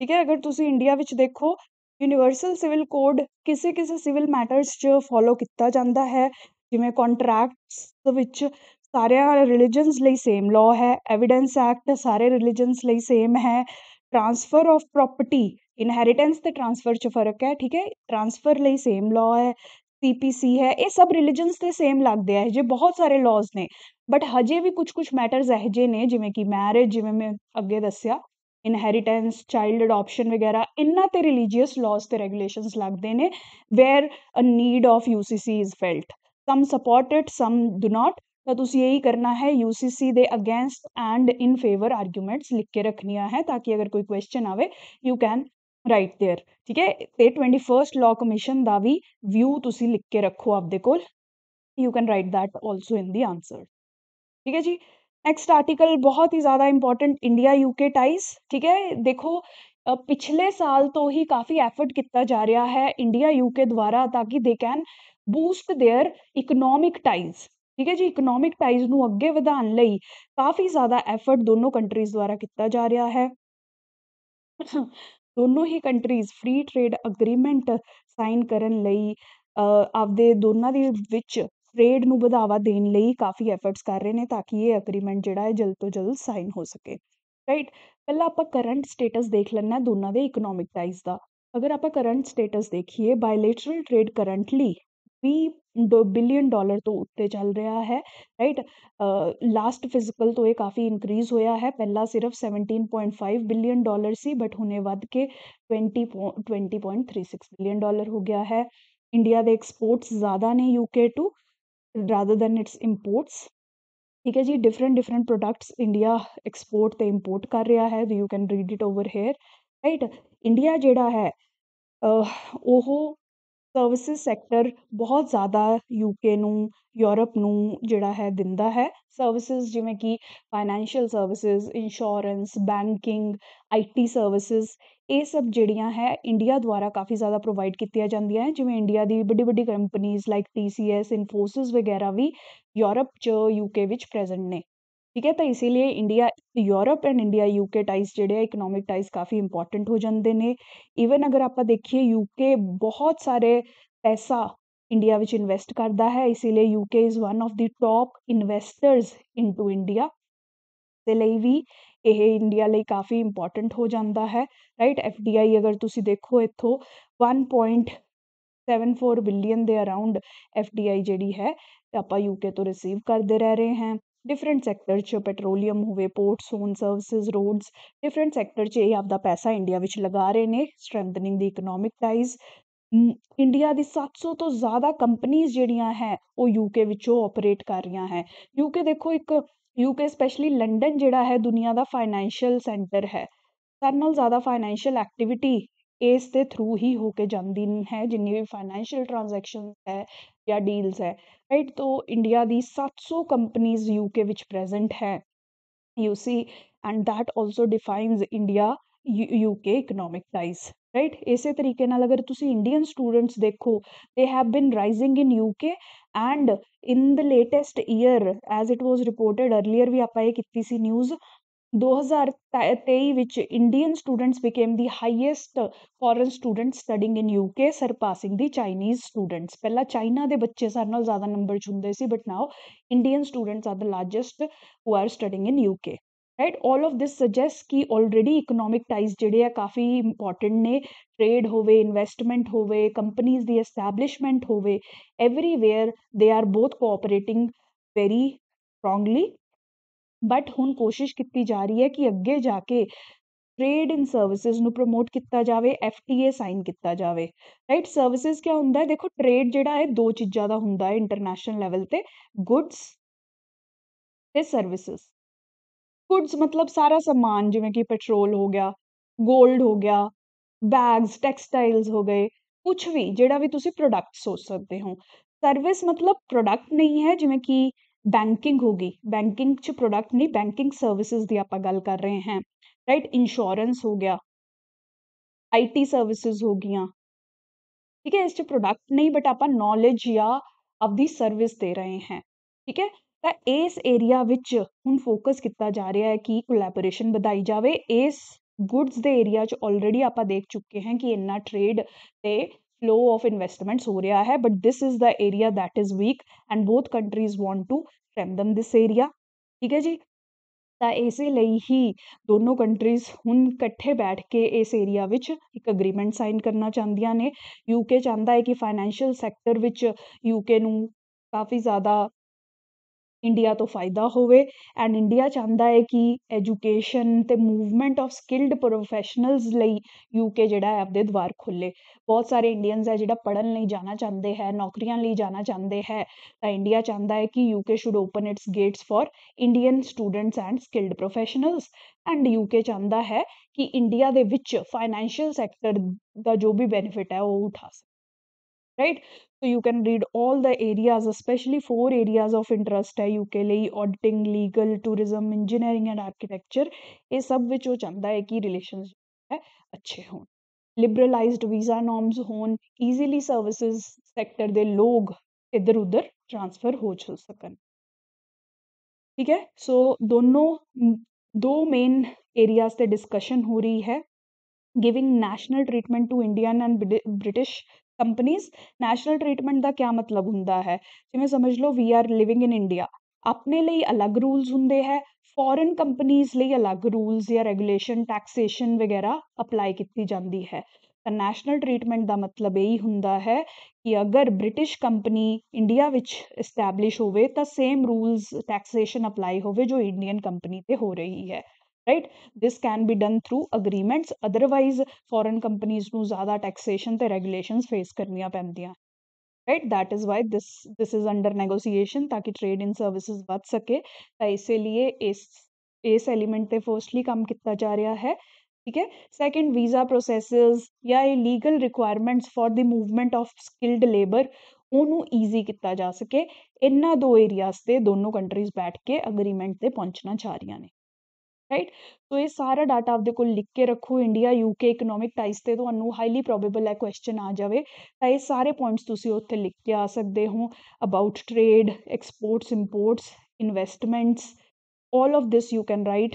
ਠੀਕ ਹੈ ਅਗਰ ਤੁਸੀਂ ਇੰਡੀਆ ਵਿੱਚ ਦੇਖੋ ਯੂਨੀਵਰਸਲ ਸਿਵਲ ਕੋਡ ਕਿਸੇ ਕਿਸੇ ਸਿਵਲ ਮੈਟਰਸ 'ਚ ਫੋਲੋ ਕੀਤਾ ਜਾਂਦਾ ਹੈ ਜਿਵੇਂ ਦੇ ਵਿੱਚ ਸਾਰਿਆਂ ਰਿਲੀਜੀਅਨਸ ਲਈ ਸੇਮ ਲਾਅ ਹੈ ਐਵੀਡੈਂਸ ਐਕਟ ਸਾਰੇ ਰਿਲੀਜੀਅਨਸ ਲਈ ਸੇਮ ਹੈ ਟ੍ਰਾਂਸਫਰ ਆਫ ਪ੍ਰੋਪਰਟੀ ਇਨਹੈਰੀਟੈਂਸ ਤੇ ਟ੍ਰਾਂਸਫਰ 'ਚ ਫਰਕ ਹੈ ਠੀਕ ਹੈ ਟ੍ਰਾਂਸਫਰ ਲਈ ਸੇਮ ਲਾਅ ਹੈ ਸੀਪੀਸੀ ਹੈ ਇਹ ਸਭ ਰਿਲੀਜੀਅਨਸ 'ਤੇ ਸੇਮ ਲੱਗਦੇ ਆ ਜੇ ਬਹੁਤ ਸਾਰੇ ਲਾਅਸ ਨੇ ਬਟ ਹਜੇ ਵੀ ਕੁਝ ਕੁਝ ਮੈਟਰਸ ਇਹੋ ਨੇ ਜਿਵੇਂ ਕਿ ਮੈਰਿਜ ਜਿਵੇਂ ਮੈਂ ਅੱਗੇ ਦੱਸਿਆ इनहेरिटेंस चाइल्ड अडॉप्शन वगैरा इन्ना ते रिलीजियस लॉज ते रेगुलेशंस लगदे ने where a need of UCC is felt some supported some do not ਤਾਂ ਤੁਸੀਂ ਇਹੀ ਕਰਨਾ ਹੈ ਯੂਸੀਸੀ ਦੇ against and in favour arguments ਲਿਖ ਕੇ ਰੱਖਣੀਆਂ ਹੈ ਤਾਂ ਕਿ ਅਗਰ ਕੋਈ ਕੁਐਸਚਨ ਆਵੇ ਯੂ ਕੈਨ ਰਾਈਟ देयर ਠੀਕ ਹੈ ਤੇ 21st ਲਾਅ ਕਮਿਸ਼ਨ ਦਾ ਵੀ ਵਿਊ ਤੁਸੀਂ ਲਿਖ ਕੇ ਰੱਖੋ ਆਪਦੇ ਕੋਲ you can write that also in the answer ਠੀਕ ਹੈ ਜੀ नेक्स्ट आर्टिकल बहुत ही ज़्यादा इंपॉर्टेंट इंडिया यूके टाइज ठीक है देखो पिछले साल तो ही काफ़ी एफर्ट किया जा रहा है इंडिया यूके द्वारा ताकि they can boost their economic ties ठीक है जी इकनोमिक टाइज न अगे वधाने लिए काफ़ी ज़्यादा एफर्ट दोनों कंट्रीज द्वारा किया जा रहा है दोनों ही countries free trade agreement sign करने आपदे दोनों के ਟ੍ਰੇਡ ਨੂੰ ਵਧਾਵਾ ਦੇਣ ਲਈ ਕਾਫੀ ਐਫਰਟਸ ਕਰ ਰਹੇ ਨੇ ਤਾਂ ਕਿ ਇਹ ਐਗਰੀਮੈਂਟ ਜਿਹੜਾ ਹੈ ਜਲਦ ਤੋਂ ਜਲਦ ਸਾਈਨ ਹੋ ਸਕੇ ਰਾਈਟ ਪਹਿਲਾਂ ਆਪਾਂ ਕਰੰਟ ਸਟੇਟਸ ਦੇਖ ਲੈਣਾ ਦੋਨਾਂ ਦੇ ਇਕਨੋਮਿਕ ਟਾਈਜ਼ ਦਾ ਅਗਰ ਆਪਾਂ ਕਰੰਟ ਸਟੇਟਸ ਦੇਖੀਏ bilateral trade currently 20 billion dollar ਤੋਂ ਉੱਤੇ ਚੱਲ ਰਿਹਾ ਹੈ ਰਾਈਟ ਲਾਸਟ ਫਿਜ਼ੀਕਲ ਤੋਂ ਇਹ ਕਾਫੀ ਇਨਕਰੀਜ਼ ਹੋਇਆ ਹੈ ਪਹਿਲਾਂ ਸਿਰਫ 17.5 ਬਿਲੀਅਨ ਡਾਲਰ ਸੀ ਬਟ ਹੁਣੇ ਵੱਧ ਕੇ 20 20.36 ਬਿਲੀਅਨ ਡਾਲਰ ਹੋ ਗਿਆ ਹੈ ਇੰਡੀਆ ਦੇ ਐਕਸਪੋਰਟਸ ਜ਼ਿਆਦਾ ਨੇ UK to rather than its imports ਠੀਕ ਹੈ ਜੀ different different products India export ਤੇ ਇੰਪੋਰਟ ਕਰ ਰਿਹਾ ਹੈ you can read it over here right India ਜਿਹੜਾ ਹੈ ਉਹ ਸਰਵਿਸਿਸ ਸੈਕਟਰ ਬਹੁਤ ਜ਼ਿਆਦਾ ਯੂ ਕੇ ਨੂੰ ਯੂਰਪ ਨੂੰ ਜਿਹੜਾ ਹੈ ਦਿੰਦਾ ਹੈ ਸਰਵਿਸਿਸ ਜਿਵੇਂ ਕਿ financial services insurance banking I T services ਇਹ ਸਭ ਜਿਹੜੀਆਂ ਹੈ ਇੰਡੀਆ ਦੁਆਰਾ ਕਾਫੀ ਜ਼ਿਆਦਾ ਪ੍ਰੋਵਾਈਡ ਕੀਤੀਆਂ ਜਾਂਦੀਆਂ ਹੈ ਜਿਵੇਂ ਇੰਡੀਆ ਦੀ ਵੱਡੀ ਵੱਡੀ companies like T C Infosys ਵਗੈਰਾ ਵੀ ਯੂਰਪ 'ਚ ਯੂ ਕੇ ਵਿੱਚ ਪ੍ਰੈਜੈਂਟ ਨੇ ठीक है तो इसीलिए India Europe and India UK ties जोड़े इकनोमिक टाइज काफ़ी इंपोर्टेंट हो जाते हैं ईवन अगर आप देखिए यूके बहुत सारे पैसा इंडिया विच इन्वेस्ट करता है इसीलिए UK is one of the top investors in to India के लिए भी यह इंडिया लिए काफ़ी इंपोर्टेंट हो जाता है राइट एफ डी आई अगर तुम देखो इतों one point seven four billion के अराउंड एफ डी आई जी है आप यूके तो रिसीव करते रह रहे हैं ਡਿਫਰੈਂਟ ਸੈਕਟਰ 'ਚ ਪੈਟਰੋਲੀਅਮ ਹੋਵੇ ਪੋਰਟਸ ਹੋਣ ਸਰਵਿਸਿਜ਼ ਰੋਡਸ ਡਿਫਰੈਂਟ ਸੈਕਟਰ 'ਚ ਇਹ ਆਪਦਾ ਪੈਸਾ ਇੰਡੀਆ ਵਿੱਚ ਲਗਾ ਰਹੇ ਨੇ ਸਟਰੈਂਥਨਿੰਗ ਦੀ ਇਕਨੋਮਿਕ ਟਾਈਜ਼ ਇੰਡੀਆ ਦੀ 700 ਤੋਂ ਜ਼ਿਆਦਾ ਕੰਪਨੀਆਂ ਜਿਹੜੀਆਂ ਹੈ ਉਹ ਯੂਕੇ ਵਿੱਚੋਂ ਆਪਰੇਟ ਕਰ ਰਹੀਆਂ ਹੈ ਯੂਕੇ ਦੇਖੋ ਇੱਕ ਯੂਕੇ ਸਪੈਸ਼ਲੀ ਲੰਡਨ ਜਿਹੜਾ ਹੈ ਦੁਨੀਆ ਦਾ ਫਾਈਨੈਂਸ਼ੀਅਲ ਸੈਂਟਰ ਹੈ ਸਭ ਨਾਲ ਜ਼ਿਆਦਾ ਫਾਈਨੈਂਸ਼ੀਅਲ ਐਕਟੀਵਿਟੀ ਇਸ ਦੇ ਥਰੂ ਹੀ ਹੋ ਕੇ ਜਾਂਦੀ ਹੈ ਜਿੰਨੀ ਵੀ ਫਾਈਨੈਂਸ਼ੀਅਲ ਟ੍ਰਾਂਜੈਕਸ਼ਨ ਹੈ ਜਾਂ ਡੀਲਸ ਹੈ ਰਾਈਟ ਤੋਂ ਇੰਡੀਆ ਦੀ 700 ਕੰਪਨੀਆਂ ਯੂਕੇ ਵਿੱਚ ਪ੍ਰੈਜ਼ੈਂਟ ਹੈ you see and that also defines india uk economic ties right ਇਸੇ ਤਰੀਕੇ ਨਾਲ ਅਗਰ ਤੁਸੀਂ ਇੰਡੀਅਨ ਸਟੂਡੈਂਟਸ ਦੇਖੋ they have been rising in uk and in the latest year as it was reported earlier ਵੀ ਆਪਾਂ ਇਹ ਕੀਤੀ ਸੀ ਨਿਊਜ਼ ਦੋ ਹਜ਼ਾਰ ਤ ਤੇਈ ਵਿੱਚ Indian students became the highest foreign student studying in U K surpassing the Chinese students ਪਹਿਲਾਂ ਚਾਈਨਾ ਦੇ ਬੱਚੇ ਸਾਡੇ ਨਾਲ ਜ਼ਿਆਦਾ ਨੰਬਰ 'ਚ ਹੁੰਦੇ ਸੀ but now Indian students are the largest who are studying in U K right all of this suggest ਕਿ ਆਲਰੇਡੀ ਇਕਨੋਮਿਕ ਟਾਈਸ ਜਿਹੜੇ ਆ ਕਾਫੀ ਇੰਪੋਰਟੈਂਟ ਨੇ ਟ੍ਰੇਡ ਹੋਵੇ ਇਨਵੈਸਟਮੈਂਟ ਹੋਵੇ ਕੰਪਨੀਆਂ ਦੀ ਐਸਟੈਬਲਿਸ਼ਮੈਂਟ ਹੋਵੇ everywhere they are both ਕੋਆਪਰੇਟਿੰਗ very strongly but ਹੁਣ ਕੋਸ਼ਿਸ਼ ਕੀਤੀ ਜਾ ਰਹੀ ਹੈ ਕਿ ਅੱਗੇ ਜਾ ਕੇ ਟਰੇਡ ਇਨ ਸਰਵਿਸਿਜ਼ ਨੂੰ ਪ੍ਰਮੋਟ ਕੀਤਾ ਜਾਵੇ ਐਫ ਟੀ ਏ ਸਾਈਨ ਕੀਤਾ ਜਾਵੇ ਰਾਈਟ ਸਰਵਿਸਿਜ਼ ਕਿਆ ਹੁੰਦਾ ਦੇਖੋ ਟਰੇਡ ਜਿਹੜਾ ਹੈ ਦੋ ਚੀਜ਼ਾਂ ਦਾ ਹੁੰਦਾ ਹੈ ਇੰਟਰਨੈਸ਼ਨਲ ਲੈਵਲ ਤੇ ਗੁੱਡਸ ਤੇ ਸਰਵਿਸਿਜ਼ ਗੁੱਡਸ ਮਤਲਬ ਸਾਰਾ ਸਮਾਨ ਜਿਵੇਂ ਕਿ ਪੈਟਰੋਲ ਹੋ ਗਿਆ 골ਡ ਹੋ ਗਿਆ ਬੈਗਸ ਟੈਕਸਟਾਈਲਸ ਹੋ ਗਏ ਕੁਝ ਵੀ ਜਿਹੜਾ ਵੀ ਤੁਸੀਂ ਪ੍ਰੋਡਕਟ ਸੋਚ ਸਕਦੇ ਹੋ ਸਰਵਿਸ ਮਤਲਬ ਪ੍ਰੋਡਕਟ ਨਹੀਂ ਹੈ ਜਿਵੇਂ ਕਿ बैंकिंग होगी बैंकिंग च प्रोडक्ट नहीं बैंकिंग सर्विसेज की आप गल कर रहे हैं राइट इंश्योरेंस हो गया टी सर्विसेज हो गई ठीक है तो इस प्रोडक्ट नहीं बट आप नॉलेज या ਆਪਦੀ ਸਰਵਿਸ ਦੇ ਰਹੇ ਹਾਂ ਠੀਕ ਹੈ ਤਾਂ ਇਸ ਏਰੀਆ ਵਿੱਚ ਹੁਣ ਫੋਕਸ ਕੀਤਾ ਜਾ ਰਿਹਾ ਹੈ ਕਿ ਕੋਲੈਬੋਰੇਸ਼ਨ ਵਧਾਈ ਜਾਵੇ ਇਸ ਗੁੱਡਸ ਦੇ ਏਰੀਆ 'ਚ ਆਲਰੇਡੀ ਆਪਾਂ ਦੇਖ ਚੁੱਕੇ ਹਾਂ ਕਿ ਇੰਨਾ ਟ੍ਰੇਡ ਤੇ फ्लो ऑफ इन्वेस्टमेंट्स हो रहा है but this is the area that is weak and both countries want to strengthen this area ठीक है जी तो इस ही दोनों कंट्रीज हूँ कट्ठे बैठ के इस एरिया विच एक अग्रीमेंट साइन करना चाहदियां ने यूके चाहता है कि फाइनैशियल सैक्टर यूके काफ़ी ज़्यादा ਇੰਡੀਆ ਤੋਂ ਫਾਇਦਾ ਹੋਵੇ ਐਂਡ ਇੰਡੀਆ ਚਾਹੁੰਦਾ ਹੈ ਕਿ ਐਜੂਕੇਸ਼ਨ ਤੇ ਮੂਵਮੈਂਟ ਆਫ ਸਕਿਲਡ ਪ੍ਰੋਫੈਸ਼ਨਲਸ ਲਈ ਯੂਕੇ ਜਿਹੜਾ ਹੈ ਆਪਦੇ ਦਵਾਰ ਖੁੱਲੇ ਬਹੁਤ ਸਾਰੇ ਇੰਡੀਅਨਸ ਹੈ ਜਿਹੜਾ ਪੜਨ ਲਈ ਜਾਣਾ ਚਾਹੁੰਦੇ ਹੈ ਨੌਕਰੀਆਂ ਲਈ ਜਾਣਾ ਚਾਹੁੰਦੇ ਹੈ ਤਾਂ ਇੰਡੀਆ ਚਾਹੁੰਦਾ ਹੈ ਕਿ UK should open its gates for Indian students and skilled professionals and UK ਚਾਹੁੰਦਾ ਹੈ ਕਿ ਇੰਡੀਆ ਦੇ ਵਿੱਚ ਫਾਈਨੈਂਸ਼ੀਅਲ ਸੈਕਟਰ ਦਾ ਜੋ ਵੀ ਬੈਨੀਫਿਟ ਹੈ ਉਹ ਉਠਾ ਸਕੇ right so you can read all the areas specially four areas of interest है यूके लिए auditing legal tourism engineering and architecture ये सब विच वो चाहता है कि रिलेशन है अच्छे हों लिबरलाइज वीज़ा नॉर्म्स होन ईजीली सर्विसेज सैक्टर के लोग इधर उधर ट्रांसफर हो चल सकन ठीक है सो so, दोनों दो मेन एरियाज से डिस्कशन हो रही है giving national treatment to Indian and British companies national treatment ਦਾ ਕਿਆ ਮਤਲਬ ਹੁੰਦਾ ਹੈ ਜਿਵੇਂ ਸਮਝ ਲਓ we are living in India ਆਪਣੇ ਲਈ ਅਲੱਗ ਰੂਲਸ ਹੁੰਦੇ ਹੈ ਫੋਰਨ ਕੰਪਨੀਜ਼ ਲਈ ਅਲੱਗ ਰੂਲਸ ਜਾਂ ਰੈਗੂਲੇਸ਼ਨ ਟੈਕਸੇਸ਼ਨ ਵਗੈਰਾ ਅਪਲਾਈ ਕੀਤੀ ਜਾਂਦੀ ਹੈ ਤਾਂ ਨੈਸ਼ਨਲ ਟ੍ਰੀਟਮੈਂਟ ਦਾ ਮਤਲਬ ਇਹੀ ਹੁੰਦਾ ਹੈ ਕਿ ਅਗਰ ਬ੍ਰਿਟਿਸ਼ ਕੰਪਨੀ ਇੰਡੀਆ ਵਿੱਚ ਇਸਟੈਬਲਿਸ਼ ਹੋਵੇ ਤਾਂ ਸੇਮ ਰੂਲਸ ਟੈਕਸੇਸ਼ਨ ਅਪਲਾਈ ਹੋਵੇ ਜੋ ਇੰਡੀਅਨ ਕੰਪਨੀ 'ਤੇ ਹੋ ਰਹੀ ਹੈ right this can be done through agreements otherwise foreign companies को ज्यादा टैक्सेशन ते रेगुलेशंस फेस करनिया पैदा right that is why this this is under negotiation ताकि ट्रेड इन सर्विस बढ़ सके तो इसलिए इस इस एलिमेंट पे फर्स्टली काम किया जा रहा है ठीक है सैकेंड वीजा प्रोसैस या legal requirements for the movement of skilled labour ਉਹਨੂੰ ਈਜ਼ੀ ਕੀਤਾ ਜਾ ਸਕੇ ਇਨ੍ਹਾਂ ਦੋ ਏਰੀਆਸ ਤੇ ਦੋਨੋਂ ਕੰਟਰੀਜ਼ ਬੈਠ ਕੇ ਅਗਰੀਮੈਂਟ ਤੇ ਪਹੁੰਚਣਾ ਚਾਹ ਰਹੀਆਂ राइट तो ये सारा डाटा ਆਪਦੇ ਕੋਲ ਲਿਖ ਕੇ ਰੱਖੋ ਇੰਡੀਆ ਯੂਕੇ ਇਕਨੋਮਿਕ ਟਾਈਸ ਤੇ ਤੁਹਾਨੂੰ ਹਾਈਲੀ ਪ੍ਰੋਬੇਬਲ ਹੈ ਕੁਐਸਚਨ ਆ ਜਾਵੇ ਤਾਂ ਇਹ ਸਾਰੇ ਪੁਆਇੰਟਸ ਤੁਸੀਂ ਉੱਥੇ ਲਿਖ ਕੇ ਆ ਸਕਦੇ ਹੋ about trade exports imports investments all of this you can write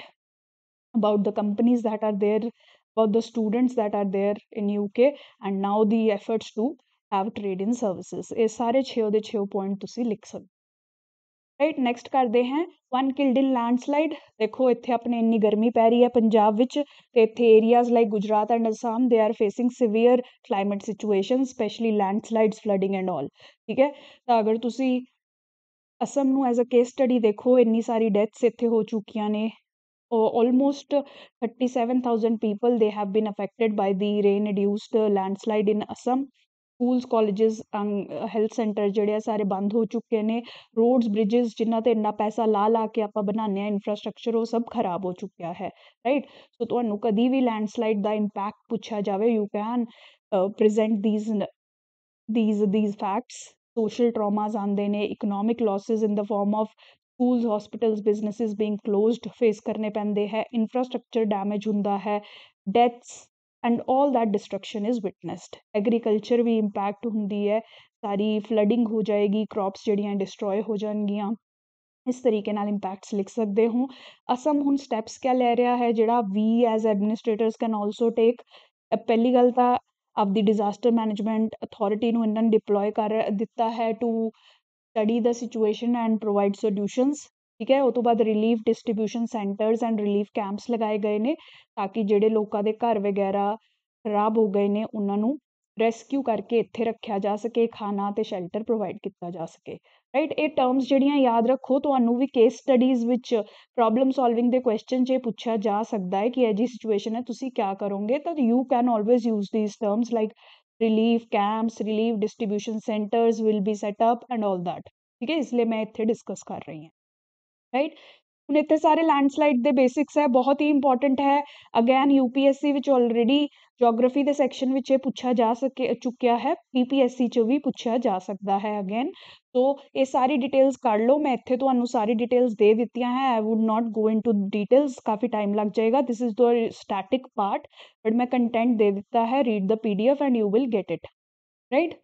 about the companies that are there about the students that are there in UK and now the efforts to have trade in services ਇਹ ਸਾਰੇ 6 ਦੇ 6 point ਤੁਸੀਂ ਲਿਖ ਸਕਦੇ right next ਕਰਦੇ ਹਾਂ one killed ਇਨ landslide ਦੇਖੋ ਇੱਥੇ ਆਪਣੇ ਇੰਨੀ ਗਰਮੀ ਪੈ ਰਹੀ ਹੈ ਪੰਜਾਬ ਵਿੱਚ ਅਤੇ ਇੱਥੇ areas like Gujarat and Assam they are facing severe climate situation specially landslides flooding and all ਠੀਕ ਹੈ ਤਾਂ ਅਗਰ ਤੁਸੀਂ ਅਸਮ ਨੂੰ ਐਜ਼ ਅ ਕੇਸ ਸਟੱਡੀ ਦੇਖੋ ਇੰਨੀ ਸਾਰੀ ਡੈਥਸ ਇੱਥੇ ਹੋ ਚੁੱਕੀਆਂ ਨੇ almost 37000 people they have been affected by the rain reduced landslide in assam schools colleges health centre ਜਿਹੜੇ ਆ ਸਾਰੇ ਬੰਦ ਹੋ ਚੁੱਕੇ ਨੇ ਰੋਡਸ ਬ੍ਰਿਜਸ ਜਿਨ੍ਹਾਂ 'ਤੇ ਇੰਨਾ ਪੈਸਾ ਲਾ ਲਾ ਕੇ ਆਪਾਂ ਬਣਾਉਂਦੇ ਆ ਇਨਫਰਾਸਟ੍ਰਕਚਰ ਉਹ ਸਭ ਖਰਾਬ ਹੋ ਚੁੱਕਿਆ ਹੈ ਰਾਈਟ ਸੋ ਤੁਹਾਨੂੰ ਕਦੀ ਵੀ ਲੈਂਡਸਲਾਈਡ ਦਾ ਇੰਪੈਕਟ ਪੁੱਛਿਆ ਜਾਵੇ you can present these these these facts social traumas ਆਂਦੇ ਨੇ economic losses in the form of schools hospitals businesses being closed face ਕਰਨੇ ਪੈਂਦੇ ਹੈ ਇਨਫਰਾਸਟ੍ਰਕਚਰ ਡੈਮੇਜ ਹੁੰਦਾ ਹੈ deaths and all that destruction is witnessed agriculture ਵੀ impact ਹੁੰਦੀ ਹੈ ਸਾਰੀ ਫਲੱਡਿੰਗ ਹੋ ਜਾਏਗੀ ਕਰੋਪਸ ਜਿਹੜੀਆਂ ਡਿਸਟਰੋਏ ਹੋ ਜਾਣਗੀਆਂ ਇਸ ਤਰੀਕੇ ਨਾਲ ਇੰਪੈਕਟਸ ਲਿਖ ਸਕਦੇ ਹੋ ਅਸਮ ਹੁਣ ਸਟੈਪਸ ਕਿਆ ਲੈ ਰਿਹਾ ਹੈ ਜਿਹੜਾ ਵੀ as administrators can also take ਪਹਿਲੀ ਗੱਲ ਤਾਂ ਆਪਦੀ ਡਿਜ਼ਾਸਟਰ ਮੈਨੇਜਮੈਂਟ ਅਥਾਰਟੀ ਨੂੰ ਇਹਨਾਂ ਨੇ ਡਿਪਲੋਏ ਕਰ ਦਿੱਤਾ ਹੈ to study the situation and provide solutions ਠੀਕ ਹੈ ਉਹ ਤੋਂ ਬਾਅਦ relief distribution centres and relief camps ਲਗਾਏ ਗਏ ਨੇ ਤਾਂ ਕਿ ਜਿਹੜੇ ਲੋਕਾਂ ਦੇ ਘਰ ਵਗੈਰਾ ਖਰਾਬ ਹੋ ਗਏ ਨੇ ਉਹਨਾਂ ਨੂੰ ਰੈਸਕਿਊ ਕਰਕੇ ਇੱਥੇ ਰੱਖਿਆ ਜਾ ਸਕੇ ਖਾਣਾ ਅਤੇ ਸ਼ੈਲਟਰ ਪ੍ਰੋਵਾਈਡ ਕੀਤਾ ਜਾ ਸਕੇ ਰਾਈਟ ਇਹ ਟਰਮਸ ਜਿਹੜੀਆਂ ਯਾਦ ਰੱਖੋ ਤੁਹਾਨੂੰ ਵੀ ਕੇਸ ਸਟੱਡੀਜ਼ ਵਿੱਚ ਪ੍ਰੋਬਲਮ ਸੋਲਵਿੰਗ ਦੇ ਕੁਐਸਚਨ 'ਚ ਪੁੱਛਿਆ ਜਾ ਸਕਦਾ ਹੈ ਕਿ ਇਹ ਜੀ ਸਿਚੁਏਸ਼ਨ ਹੈ ਤੁਸੀਂ ਕੀ ਕਰੋਗੇ ਤਾਂ you can always use these terms like relief camps relief distribution centres will be set up and all that ਠੀਕ ਹੈ ਇਸ ਲਈ ਮੈਂ ਇੱਥੇ ਡਿਸਕਸ ਕਰ ਰਹੀ ਹਾਂ राइट हूँ इतने सारे लैंडस्लाइड के बेसिक्स है बहुत ही इंपॉर्टेंट है again U P S C already geography के सैक्शन में पूछा जा सके चुकया है पी पी एस सी चो भी पूछा जा सकता है अगैन तो ये सारी डिटेल्स कर लो मैं इतने तो सारी डिटेल्स दे दी है I would not go into details काफ़ी टाइम लग जाएगा this is the static part but मैं कंटेंट दे दिता है read the P D F and you will get it right right?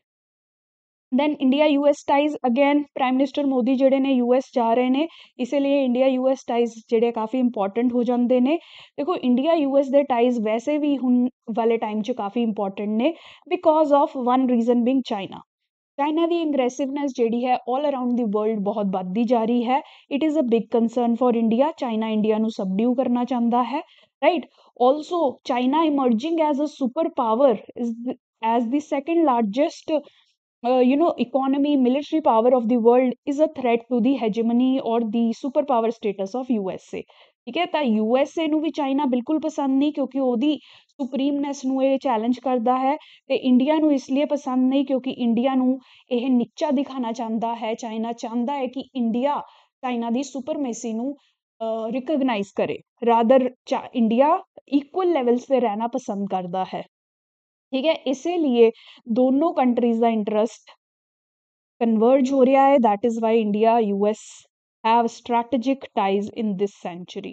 Then India U S ties again prime minister Modi जेह्ड़े न U S जा रहे हैं इसलिए इंडिया यू एस टाइज जेह्ड़े काफी इंपोर्टेंट हो जाते हैं देखो इंडिया यू एस दे टाइज वैसे भी हून वाले टाइम च काफी इंपार्टेंट न because of one reason being China China की इंग्रेसिवनैस जी ऐ ऑल अराउंड दी वर्ल्ड बहुत बढ़ती जा रही है it is a big concern for India China India नू सबड्यू करना चाहता है right also China emerging as a super power is as the second largest uh, you know economy military power of the world is a threat to the hegemony or the superpower status of usa ਠੀਕ ਹੈ ਤਾਂ USA ਨੂੰ ਵੀ China ਬਿਲਕੁਲ ਪਸੰਦ ਨਹੀਂ ਕਿਉਂਕਿ ਉਹਦੀ ਸੁਪਰੀਮਨੈਸ ਨੂੰ ਇਹ ਚੈਲੰਜ ਕਰਦਾ ਹੈ ਤੇ ਇੰਡੀਆ ਨੂੰ ਇਸ ਲਈ ਪਸੰਦ ਨਹੀਂ ਕਿਉਂਕਿ ਇੰਡੀਆ ਨੂੰ ਇਹ ਨੀਚਾ ਦਿਖਾਣਾ ਚਾਹੁੰਦਾ ਹੈ ਚਾਈਨਾ ਚਾਹੁੰਦਾ ਹੈ ਕਿ ਇੰਡੀਆ ਚਾਈਨਾ ਦੀ ਸੁਪਰਮੇਸੀ ਨੂੰ ਰਿਕਗਨਾਈਜ਼ ਕਰੇ ਰਾਦਰ ਇੰਡੀਆ ਇਕੁਅਲ ਲੈਵਲਸ ਤੇ ਰਹਿਣਾ ਪਸੰਦ ਕਰਦਾ ਹੈ ठीक है इसीलिए दोनों कंट्रीज का इंटरेस्ट कन्वर्ज हो रहा है that is why India US have strategic ties in this century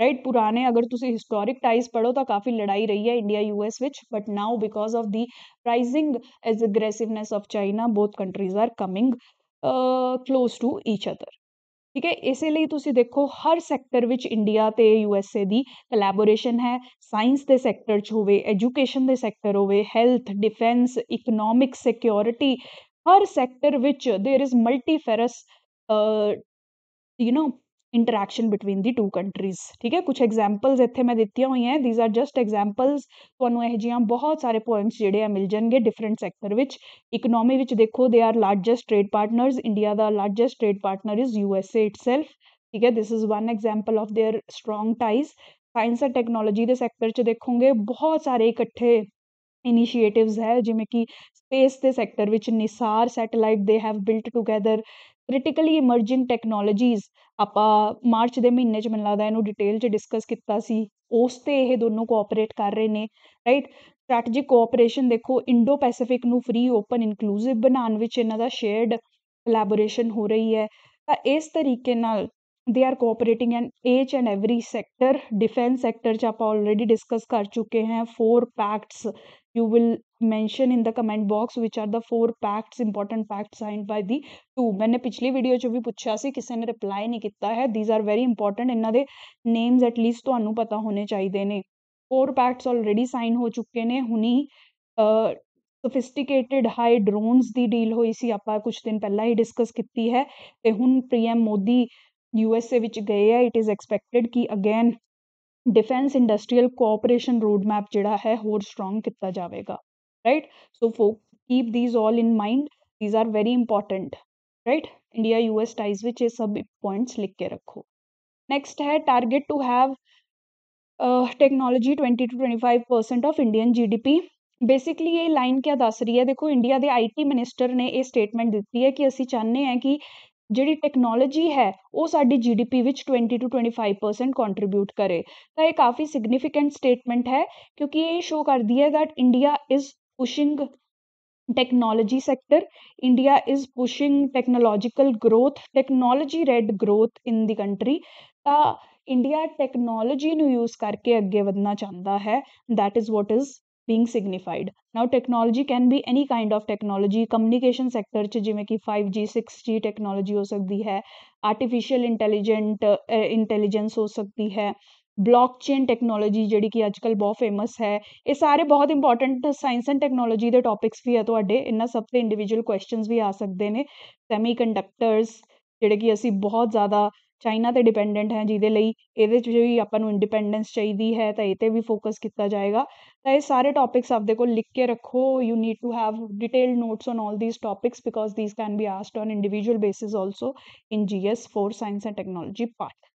right पुराने अगर तुम हिस्टोरिक टाइज पढ़ो तो काफ़ी लड़ाई रही है इंडिया यूएस विच but now because of the rising edge aggressiveness of China both countries are coming close to each other ਠੀਕ ਹੈ ਇਸੇ ਲਈ ਤੁਸੀਂ ਦੇਖੋ ਹਰ ਸੈਕਟਰ ਵਿੱਚ ਇੰਡੀਆ ਤੇ ਯੂ ਐਸ ਏ ਦੀ ਕੋਲੈਬੋਰੇਸ਼ਨ ਹੈ ਸਾਇੰਸ ਦੇ ਸੈਕਟਰ 'ਚ ਹੋਵੇ ਐਜੂਕੇਸ਼ਨ ਦੇ ਸੈਕਟਰ ਹੋਵੇ ਹੈਲਥ ਡਿਫੈਂਸ ਇਕਨੋਮਿਕ ਸਿਕਿਉਰਿਟੀ ਹਰ ਸੈਕਟਰ ਵਿੱਚ there is multifarious you نو interaction between the two countries ਠੀਕ ਹੈ ਕੁਝ ਐਗਜ਼ਾਮਪਲਸ ਇੱਥੇ ਮੈਂ ਦਿੱਤੀਆਂ ਹੋਈਆਂ ਥੀਸ ਆਰ ਜਸਟ ਐਗਜ਼ਾਮਪਲਸ ਤੁਹਾਨੂੰ ਇਹ ਜਿਹੀਆਂ ਬਹੁਤ ਸਾਰੇ ਪੋਇੰਟਸ ਜਿਹੜੇ ਆ ਮਿਲ ਜਾਣਗੇ ਡਿਫਰੈਂਟ ਸੈਕਟਰ ਵਿੱਚ ਇਕਨੋਮੀ ਵਿੱਚ ਦੇਖੋ they are largest trade partners India ਦਾ largest trade partner is U S A itself ਠੀਕ ਹੈ this is one example of their strong ties science and technology ਦੇ ਸੈਕਟਰ 'ਚ ਦੇਖੋਗੇ ਬਹੁਤ ਸਾਰੇ ਇਕੱਠੇ ਇਨੀਸ਼ੀਏਟਿਵਸ ਹੈ ਜਿਵੇਂ ਕਿ ਸਪੇਸ ਦੇ ਸੈਕਟਰ ਵਿੱਚ NISAR satellite they have built together critically emerging technologies ਆਪਾਂ ਮਾਰਚ ਦੇ ਮਹੀਨੇ 'ਚ ਮੈਨੂੰ ਲੱਗਦਾ ਇਹਨੂੰ ਡਿਟੇਲ 'ਚ ਡਿਸਕਸ ਕੀਤਾ ਸੀ ਉਸ 'ਤੇ ਇਹ ਦੋਨੋਂ ਕੋਆਪਰੇਟ ਕਰ ਰਹੇ ਨੇ ਰਾਈਟ ਸਟ੍ਰੈਟਜਿਕ ਕੋਆਪਰੇਸ਼ਨ ਦੇਖੋ ਇੰਡੋ ਪੈਸੀਫਿਕ ਨੂੰ ਫ੍ਰੀ ਓਪਨ ਇਨਕਲੂਸਿਵ ਬਣਾਉਣ ਵਿੱਚ ਇਹਨਾਂ ਦਾ ਸ਼ੇਅਰਡ ਕੋਲੈਬੋਰੇਸ਼ਨ ਹੋ ਰਹੀ ਹੈ ਤਾਂ ਇਸ ਤਰੀਕੇ ਨਾਲ they are cooperating and each and every sector defence sector 'ਚ ਆਪਾਂ ਆਲਰੇਡੀ ਡਿਸਕਸ ਕਰ ਚੁੱਕੇ ਹਾਂ four pacts you will mention in the comment box which are the four facts important facts signed by the two मैंने पिछली video च भी पुच्छा सी किसी ने रिप्लाई नहीं किया है दीज आर वेरी इंपॉर्टेंट इन्हों के नेम्स एटलीस्ट थानू पता होने चाहिए ने फोर पैक्ट्स ऑलरेडी साइन हो चुके ने हुनी ਸੋਫਿਸਟੀਕੇਟਿਡ ਹਾਈ ਡਰੋਨਸ ਦੀ ਡੀਲ ਹੋਈ ਸੀ ਆਪਾਂ ਕੁਝ ਦਿਨ ਪਹਿਲਾਂ ਹੀ ਡਿਸਕਸ ਕੀਤੀ ਹੈ ਤੇ ਹੁਣ ਪੀਐਮ ਮੋਦੀ ਯੂਐਸਏ ਵਿੱਚ गए ਆ इट इज़ एक्सपैक्टेड कि again defence industrial cooperation road map ਜਿਹੜਾ ਹੈ ਹੋਰ ਸਟਰੋਂਗ ਕੀਤਾ ਜਾਵੇਗਾ ਰਾਈਟ ਸੋ ਫੋ keep these all in mind these are very important right India US ties विच ये सब पॉइंट्स लिख के रखो नैक्सट है target to have technology twenty to twenty five percent of Indian P basically ये लाइन क्या दस रही है देखो इंडिया के आई टी मिनिस्टर ने यह स्टेटमेंट दी है कि असं चाहते हैं कि ਜਿਹੜੀ ਟੈਕਨੋਲੋਜੀ ਹੈ ਉਹ ਸਾਡੀ ਜੀਡੀਪੀ ਵਿੱਚ 20 ਟੂ 25% ਕੰਟਰੀਬਿਊਟ ਕਰੇ ਤਾਂ ਇਹ ਕਾਫੀ ਸਿਗਨੀਫੀਕੈਂਟ ਸਟੇਟਮੈਂਟ ਹੈ ਕਿਉਂਕਿ ਇਹ ਸ਼ੋ ਕਰਦੀ ਹੈ that India is pushing technology sector india is pushing technological growth technology led growth in the country ਤਾਂ ਇੰਡੀਆ ਟੈਕਨੋਲੋਜੀ ਨੂੰ ਯੂਜ਼ ਕਰਕੇ ਅੱਗੇ ਵਧਣਾ ਚਾਹੁੰਦਾ ਹੈ that is what is being signified now technology can be any kind of technology communication sector ch ਜਿਵੇਂ ki 5G 6G hai artificial intelligent uh, artificial intelligent intelligence ਹੋ ਸਕਦੀ ब्लॉक चेन ਟੈਕਨੋਲੋਜੀ जी कि अजक बहुत फेमस है ये सारे बहुत important science and technology के टॉपिक्स भी है ਤੁਹਾਡੇ ਇਹਨਾਂ ਸਭ इंडिविजुअल क्वेश्चन भी आ सकते हैं सैमी कंडक्टर्स जेडे कि असी बहुत ज़्यादा ਚਾਈਨਾ 'ਤੇ ਡਿਪੈਂਡੈਂਟ ਹੈ ਜਿਹਦੇ ਲਈ ਇਹਦੇ 'ਚ ਵੀ ਆਪਾਂ ਨੂੰ ਇੰਡੀਪੈਂਡੈਂਸ ਚਾਹੀਦੀ ਹੈ ਤਾਂ ਇਹ 'ਤੇ ਵੀ ਫੋਕਸ ਕੀਤਾ ਜਾਏਗਾ ਤਾਂ ਇਹ ਸਾਰੇ ਟਾਪਿਕਸ ਆਪਦੇ ਕੋਲ ਲਿਖ ਕੇ ਰੱਖੋ you need to have detailed notes on 올 these topics because these can be asked on individual basis also in GS 4 science and technology part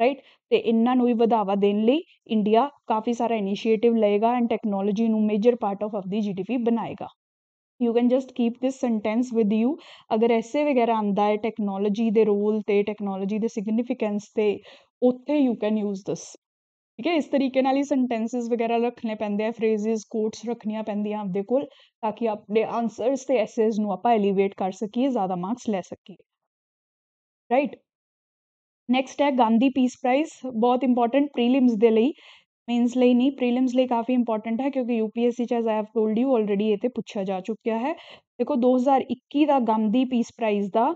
right ਤੇ ਇੰਨਾ ਨੂੰ ਵੀ ਵਧਾਵਾ ਦੇਣ ਲਈ ਇੰਡੀਆ ਕਾਫੀ ਸਾਰਾ ਇਨੀਸ਼ੀਏਟਿਵ ਲਏਗਾ ਐਂਡ ਟੈਕਨੋਲੋਜੀ ਨੂੰ major part of of the GDP ਬਣਾਏਗਾ you can just keep this sentence with you अगर ऐसे वगैरा आंदा है टैक्नोलोजी दे रोल ते टैक्नोलोजी दे सिग्नीफिकेंस ते ਉੱਥੇ ਯੂ ਕੈਨ ਯੂਜ਼ ਦਿਸ ਠੀਕ ਹੈ ਇਸ ਤਰੀਕੇ ਨਾਲ ਹੀ ਸੈਂਟੈਂਸਸ ਵਗੈਰਾ ਰੱਖਣੇ ਪੈਂਦੇ ਆ ਫਰੇਜ਼ਸ ਕੋਟਸ ਰੱਖਣੀਆਂ ਪੈਂਦੀਆਂ ਆਪਦੇ ਕੋਲ ਤਾਂ ਕਿ ਆਪਣੇ ਆਨਸਰਸ ਤੇ ਐਸੇਸ ਨੂੰ ਆਪਾਂ ਐਲੀਵੇਟ ਕਰ ਸਕੀਏ ਜ਼ਿਆਦਾ ਮਾਰਕਸ ਲੈ ਸਕੀਏ ਰਾਈਟ ਨੈਕਸਟ ਹੈ ਗਾਂਧੀ ਪੀਸ ਪ੍ਰਾਈਜ਼ ਬਹੁਤ ਇੰਪੋਰਟੈਂਟ ਪ੍ਰੀਲਿਮਸ ਦੇ ਲਈ मेन्स ले नहीं प्रीलिम्स ले काफ़ी इंपॉर्टेंट है क्योंकि यूपीएससी चैज I have told you already ये पूछा जा चुका है देखो 2021 का गांधी पीस प्राइज का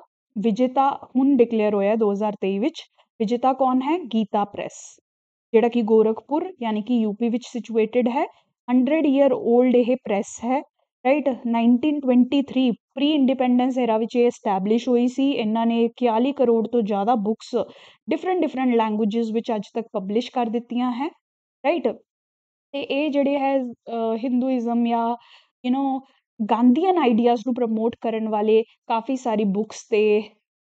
विजेता हूँ डिकलेयर होया 2023 विच विजेता कौन है गीता प्रेस जेड़ा कि गोरखपुर यानी कि यूपी विच सिचुएटेड है हंड्रेड ईयर ओल्ड यह प्रेस है राइट 1923 प्री इंडिपेंडेंस एरा विच एस्टैब्लिश हुई सी इन्होंने इकयाली करोड़ तो ज़्यादा बुक्स डिफरेंट डिफरेंट लैंग्वेजेस विच अज तक पब्लिश कर दिखाई हैं ਰਾਈਟ ਤੇ ਇਹ ਜਿਹੜੇ ਹੈ ਹਿੰਦੂਇਜ਼ਮ ਜਾਂ ਯੂ ਨੋ ਗਾਂਧੀਅਨ ਆਈਡੀਆਜ਼ ਨੂੰ ਪ੍ਰਮੋਟ ਕਰਨ ਵਾਲੇ ਕਾਫੀ ਸਾਰੀ ਬੁੱਕਸ ਤੇ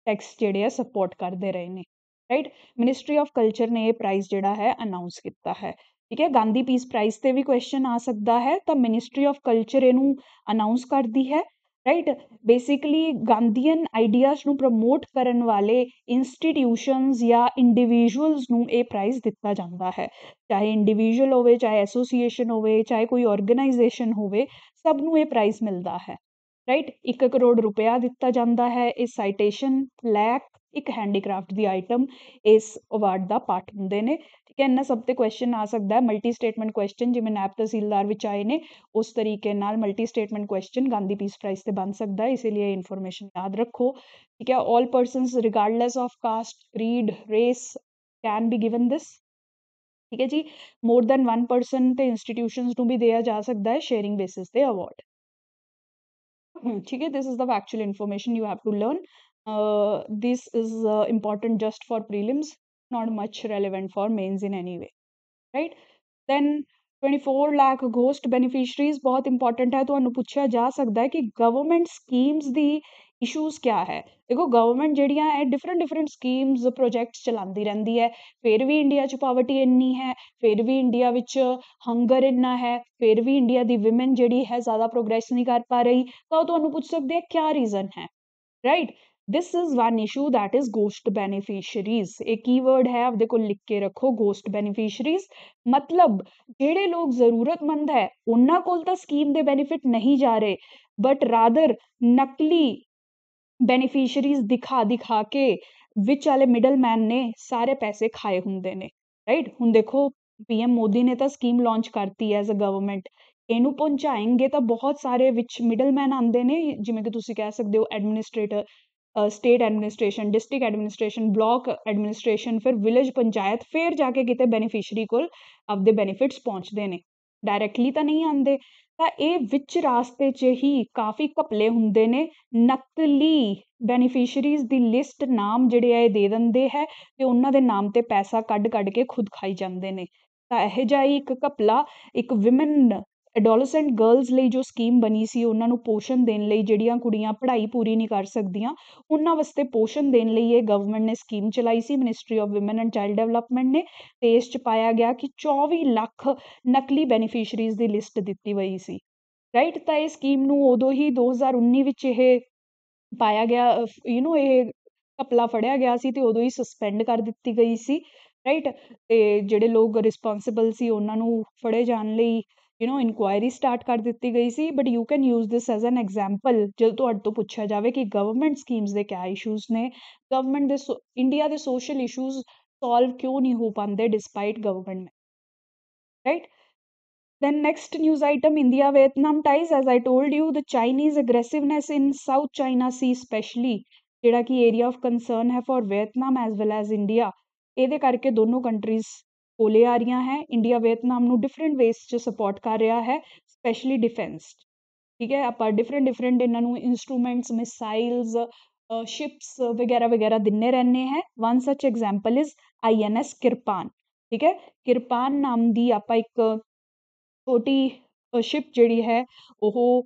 ਟੈਕਸਟ ਜਿਹੜੇ ਆ ਸਪੋਰਟ ਕਰਦੇ ਰਹੇ ਨੇ ਰਾਈਟ ਮਿਨਿਸਟਰੀ ਆਫ ਕਲਚਰ ਨੇ ਇਹ ਪ੍ਰਾਈਜ਼ ਜਿਹੜਾ ਹੈ ਅਨਾਉਂਸ ਕੀਤਾ ਹੈ ਠੀਕ ਹੈ ਗਾਂਧੀ ਪੀਸ ਪ੍ਰਾਈਜ਼ 'ਤੇ ਵੀ ਕੁਐਸਚਨ ਆ ਸਕਦਾ ਹੈ ਤਾਂ ਮਿਨਿਸਟਰੀ ਆਫ ਕਲਚਰ ਇਹਨੂੰ ਅਨਾਉਂਸ ਕਰਦੀ ਹੈ ਬੇਸਿਕਲੀ ਗਾਂਧੀਅਨ ਆਈਡੀਆਸ ਨੂੰ ਪ੍ਰਮੋਟ ਕਰਨ ਵਾਲੇ ਇੰਸਟੀਟਿਊਸ਼ਨਸ ਜਾਂ ਇੰਡੀਵਿਜੂਅਲਸ ਨੂੰ ਇਹ ਪ੍ਰਾਈਜ਼ ਦਿੱਤਾ ਜਾਂਦਾ ਹੈ ਚਾਹੇ ਇੰਡੀਵਿਜੂਅਲ ਹੋਵੇ ਚਾਹੇ ਐਸੋਸੀਏਸ਼ਨ ਹੋਵੇ ਚਾਹੇ ਕੋਈ ਆਰਗੇਨਾਈਜੇਸ਼ਨ ਹੋਵੇ ਸਭ ਨੂੰ ਇਹ ਪ੍ਰਾਈਜ਼ ਮਿਲਦਾ ਹੈ ਰਾਈਟ 1 ਕਰੋੜ ਰੁਪਇਆ ਦਿੱਤਾ ਜਾਂਦਾ ਹੈ ਇਸ ਸਾਈਟੇਸ਼ਨ ਫਲੈਕ ਇੱਕ ਹੈਂਡੀਕ੍ਰਾਫਟ ਦੀ ਆਈਟਮ ਇਸ ਅਵਾਰਡ ਦਾ ਪਾਰਟ ਹੁੰਦੇ ਨੇ ਤਰੀਕੇ ਨਾਲ ਸਭ 'ਤੇ ਕੁਐਸਚਨ ਆ ਸਕਦਾ ਮਲਟੀ ਸਟੇਟਮੈਂਟ ਕੁਐਸਚਨ ਜਿਵੇਂ ਨੈਬ ਤਹਿਸੀਲਦਾਰ ਵਿੱਚ ਆਏ ਨੇ ਉਸ ਤਰੀਕੇ ਨਾਲ multi statement question Gandhi peace prize 'ਤੇ ਬਣ ਸਕਦਾ ਇਸ ਲਈ ਇਹ ਇਨਫੋਰਮੇਸ਼ਨ ਯਾਦ ਰੱਖੋ ਠੀਕ ਹੈ all persons regardless of caste creed race can be given this ਠੀਕ ਹੈ ਜੀ ਮੋਰ ਦੈਨ 1 ਪਰਸਨ ਤੇ ਇੰਸਟੀਟਿਊਸ਼ਨਸ ਨੂੰ ਵੀ ਦਿਆ ਜਾ ਸਕਦਾ ਹੈ ਸ਼ੇਅਰਿੰਗ ਬੇਸਿਸ ਤੇ ਅਵਾਰਡ ठीक है this is the actual information you have to learn this is important just for prelims not much relevant for mains in any way right then 24 lakh ghost beneficiaries ਬਹੁਤ important ਹੈ ਤੁਹਾਨੂੰ ਪੁੱਛਿਆ ਜਾ ਸਕਦਾ ਹੈ ਕਿ ਗਵਰਨਮੈਂਟ ਸਕੀਮਸ ਦੀ issues ਕਿਆ ਹੈ ਦੇਖੋ ਗਵਰਨਮੈਂਟ ਜਿਹੜੀਆਂ ਹੈ ਡਿਫਰੈਂਟ ਡਿਫਰੈਂਟ ਸਕੀਮਸ ਪ੍ਰੋਜੈਕਟਸ ਚਲਾਉਂਦੀ ਰਹਿੰਦੀ ਹੈ ਫਿਰ ਵੀ ਇੰਡੀਆ 'ਚ ਪਾਵਰਟੀ ਇੰਨੀ ਹੈ ਫਿਰ ਵੀ ਇੰਡੀਆ ਵਿੱਚ ਹੰਗਰ ਇੰਨਾ ਹੈ ਫਿਰ ਵੀ ਇੰਡੀਆ ਦੀ ਔਮਨ ਜਿਹੜੀ ਹੈ ਜ਼ਿਆਦਾ ਪ੍ਰੋਗਰੈਸ ਨਹੀਂ ਕਰ ਪਾ ਰਹੀ ਤਾਂ ਉਹ ਤੁਹਾਨੂੰ ਪੁੱਛ ਸਕਦੇ ਆ ਕਿਆ ਰੀਜ਼ਨ ਹੈ right this is one issue that is ghost beneficiaries एक कीवर्ड है आप देखो लिख के रखो गोस्ट बेनिफिशरीज मतलब ਜਿਹੜੇ ਲੋਕ ਜ਼ਰੂਰਤਮੰਦ ਹੈ ਉਹਨਾਂ ਕੋਲ ਤਾਂ ਸਕੀਮ ਦੇ ਬੈਨੀਫਿਟ ਨਹੀਂ ਜਾ ਰਹੇ ਬਟ ਰਾਦਰ ਨਕਲੀ ਬੈਨੀਫੀਸ਼ੀਰੀਜ਼ ਦਿਖਾ ਦਿਖਾ ਕੇ ਵਿੱਚ ਵਾਲੇ ਮਿਡਲਮੈਨ ਨੇ ਸਾਰੇ ਪੈਸੇ ਖਾਏ ਹੁੰਦੇ ਨੇ ਰਾਈਟ ਹੁਣ ਦੇਖੋ ਪੀਐਮ ਮੋਦੀ ਨੇ ਤਾਂ ਸਕੀਮ ਲਾਂਚ ਕਰਤੀ ਐਜ਼ ਅ ਗਵਰਨਮੈਂਟ ਇਹਨੂੰ ਪਹੁੰਚਾਏਂਗੇ ਤਾਂ ਬਹੁਤ ਸਾਰੇ ਵਿੱਚ ਮਿਡਲਮੈਨ ਆਉਂਦੇ ਨੇ ਜਿਵੇਂ ਕਿ ਤੁਸੀਂ ਕਹਿ ਸਕਦੇ ਹੋ administrator state administration district administration block administration ਫਿਰ ਵਿਲੇਜ ਪੰਚਾਇਤ ਫਿਰ ਜਾ ਕੇ ਕਿਤੇ ਬੈਨੀਫਿਸ਼ਰੀ ਕੋਲ ਆਪਦੇ ਬੈਨੀਫਿਟਸ ਪਹੁੰਚਦੇ ਨੇ ਡਾਇਰੈਕਟਲੀ ਤਾਂ ਨਹੀਂ ਆਉਂਦੇ ਤਾਂ ਇਹ ਵਿੱਚ ਰਾਸਤੇ 'ਚ ਹੀ ਕਾਫੀ ਘਪਲੇ ਹੁੰਦੇ ਨੇ ਨਕਲੀ ਬੈਨੀਫਿਸ਼ਰੀਜ਼ ਦੀ ਲਿਸਟ ਨਾਮ ਜਿਹੜੇ ਆ ਇਹ ਦੇ ਦਿੰਦੇ ਹੈ ਤੇ ਉਹਨਾਂ ਦੇ ਨਾਮ ਤੇ ਪੈਸਾ ਕੱਢ ਕੱਢ ਕੇ ਖੁਦ ਖਾਈ ਜਾਂਦੇ ਨੇ ਤਾਂ ਇਹ ਜਾਈ ਇੱਕ ਘਪਲਾ ਇੱਕ ਵਿਮਨ ਐਡੋਲੈਸੈਂਟ ਗਰਲਸ ਲਈ ਜੋ ਸਕੀਮ ਬਣੀ ਸੀ ਉਹਨਾਂ ਨੂੰ ਪੋਸ਼ਣ ਦੇਣ ਲਈ ਜਿਹੜੀਆਂ ਕੁੜੀਆਂ ਪੜ੍ਹਾਈ ਪੂਰੀ ਨਹੀਂ ਕਰ ਸਕਦੀਆਂ ਉਹਨਾਂ ਵਾਸਤੇ ਪੋਸ਼ਣ ਦੇਣ ਲਈ ਇਹ ਗਵਰਨਮੈਂਟ ਨੇ ਸਕੀਮ ਚਲਾਈ ਸੀ ministry of women and child development ਨੇ ਤੇ ਇਸ 'ਚ ਪਾਇਆ ਗਿਆ ਕਿ 24 ਲੱਖ ਨਕਲੀ ਬੈਨੀਫਿਸ਼ਰੀਜ਼ ਦੀ ਲਿਸਟ ਦਿੱਤੀ ਗਈ ਸੀ ਰਾਈਟ ਤਾਂ ਇਹ ਸਕੀਮ ਨੂੰ ਉਦੋਂ ਹੀ 2019 ਵਿੱਚ ਇਹ ਪਾਇਆ ਗਿਆ ਯੂ نو ਇਹ ਕਪਲਾ ਫੜਿਆ ਗਿਆ ਸੀ ਤੇ ਉਦੋਂ ਹੀ ਸਸਪੈਂਡ ਕਰ ਦਿੱਤੀ ਗਈ ਸੀ ਰਾਈਟ ਤੇ ਜਿਹੜੇ ਲੋਕ ਰਿਸਪੋਂਸੀਬਲ ਸੀ ਉਹਨਾਂ ਨੂੰ ਫੜੇ ਜਾਣ ਲਈ ਯੂ نو ਇਨਕੁਆਇਰੀ ਸਟਾਰਟ ਕਰ ਦਿੱਤੀ ਗਈ ਸੀ but you can use this as an example ਜਦੋਂ ਤੁਹਾਡੇ ਤੋਂ ਪੁੱਛਿਆ ਜਾਵੇ ਕਿ ਗਵਰਨਮੈਂਟ ਸਕੀਮਸ ਦੇ ਕਿਆ ਇਸ਼ੂਜ਼ ਨੇ ਗਵਰਨਮੈਂਟ ਦੇ ਇੰਡੀਆ ਦੇ ਸੋਸ਼ਲ ਇਸ਼ੂਜ਼ ਸੋਲਵ ਕਿਉਂ ਨਹੀਂ ਹੋ ਪਾਉਂਦੇ despite government right Then next news item India Vietnam ties as I told you the Chinese aggressiveness in South China Sea specially ਜਿਹੜਾ ਕਿ ਏਰੀਆ ਆਫ ਕੰਸਰਨ ਹੈ for Vietnam as well as India ਇਹਦੇ ਕਰਕੇ ਦੋਨੋਂ countries ਕੋਲੇ ਆ ਰਹੀਆਂ ਹੈ ਇੰਡੀਆ ਵਿਅਤਨਾਮ ਨੂੰ ਡਿਫਰੈਂਟ ਵੇਸ 'ਚ ਸਪੋਰਟ ਕਰ ਰਿਹਾ ਹੈ ਸਪੈਸ਼ਲੀ ਡਿਫੈਂਸ ਠੀਕ ਹੈ ਆਪਾਂ ਡਿਫਰੈਂਟ ਡਿਫਰੈਂਟ ਇਹਨਾਂ ਨੂੰ ਇਨਸਟਰੂਮੈਂਟਸ ਮਿਸਾਈਲਸ ਸ਼ਿਪਸ ਵਗੈਰਾ ਵਗੈਰਾ ਦਿੰਨੇ ਰਹਿੰਨੇ ਹੈ ਵਨ ਸੱਚ ਐਗਜ਼ਾਮਪਲ ਇਜ਼ ਆਈਐਨਐਸ ਕਿਰਪਾਨ ਠੀਕ ਹੈ ਕਿਰਪਾਨ ਨਾਮ ਦੀ ਆਪਾਂ ਇੱਕ ਛੋਟੀ ਸ਼ਿਪ ਜਿਹੜੀ ਹੈ ਉਹ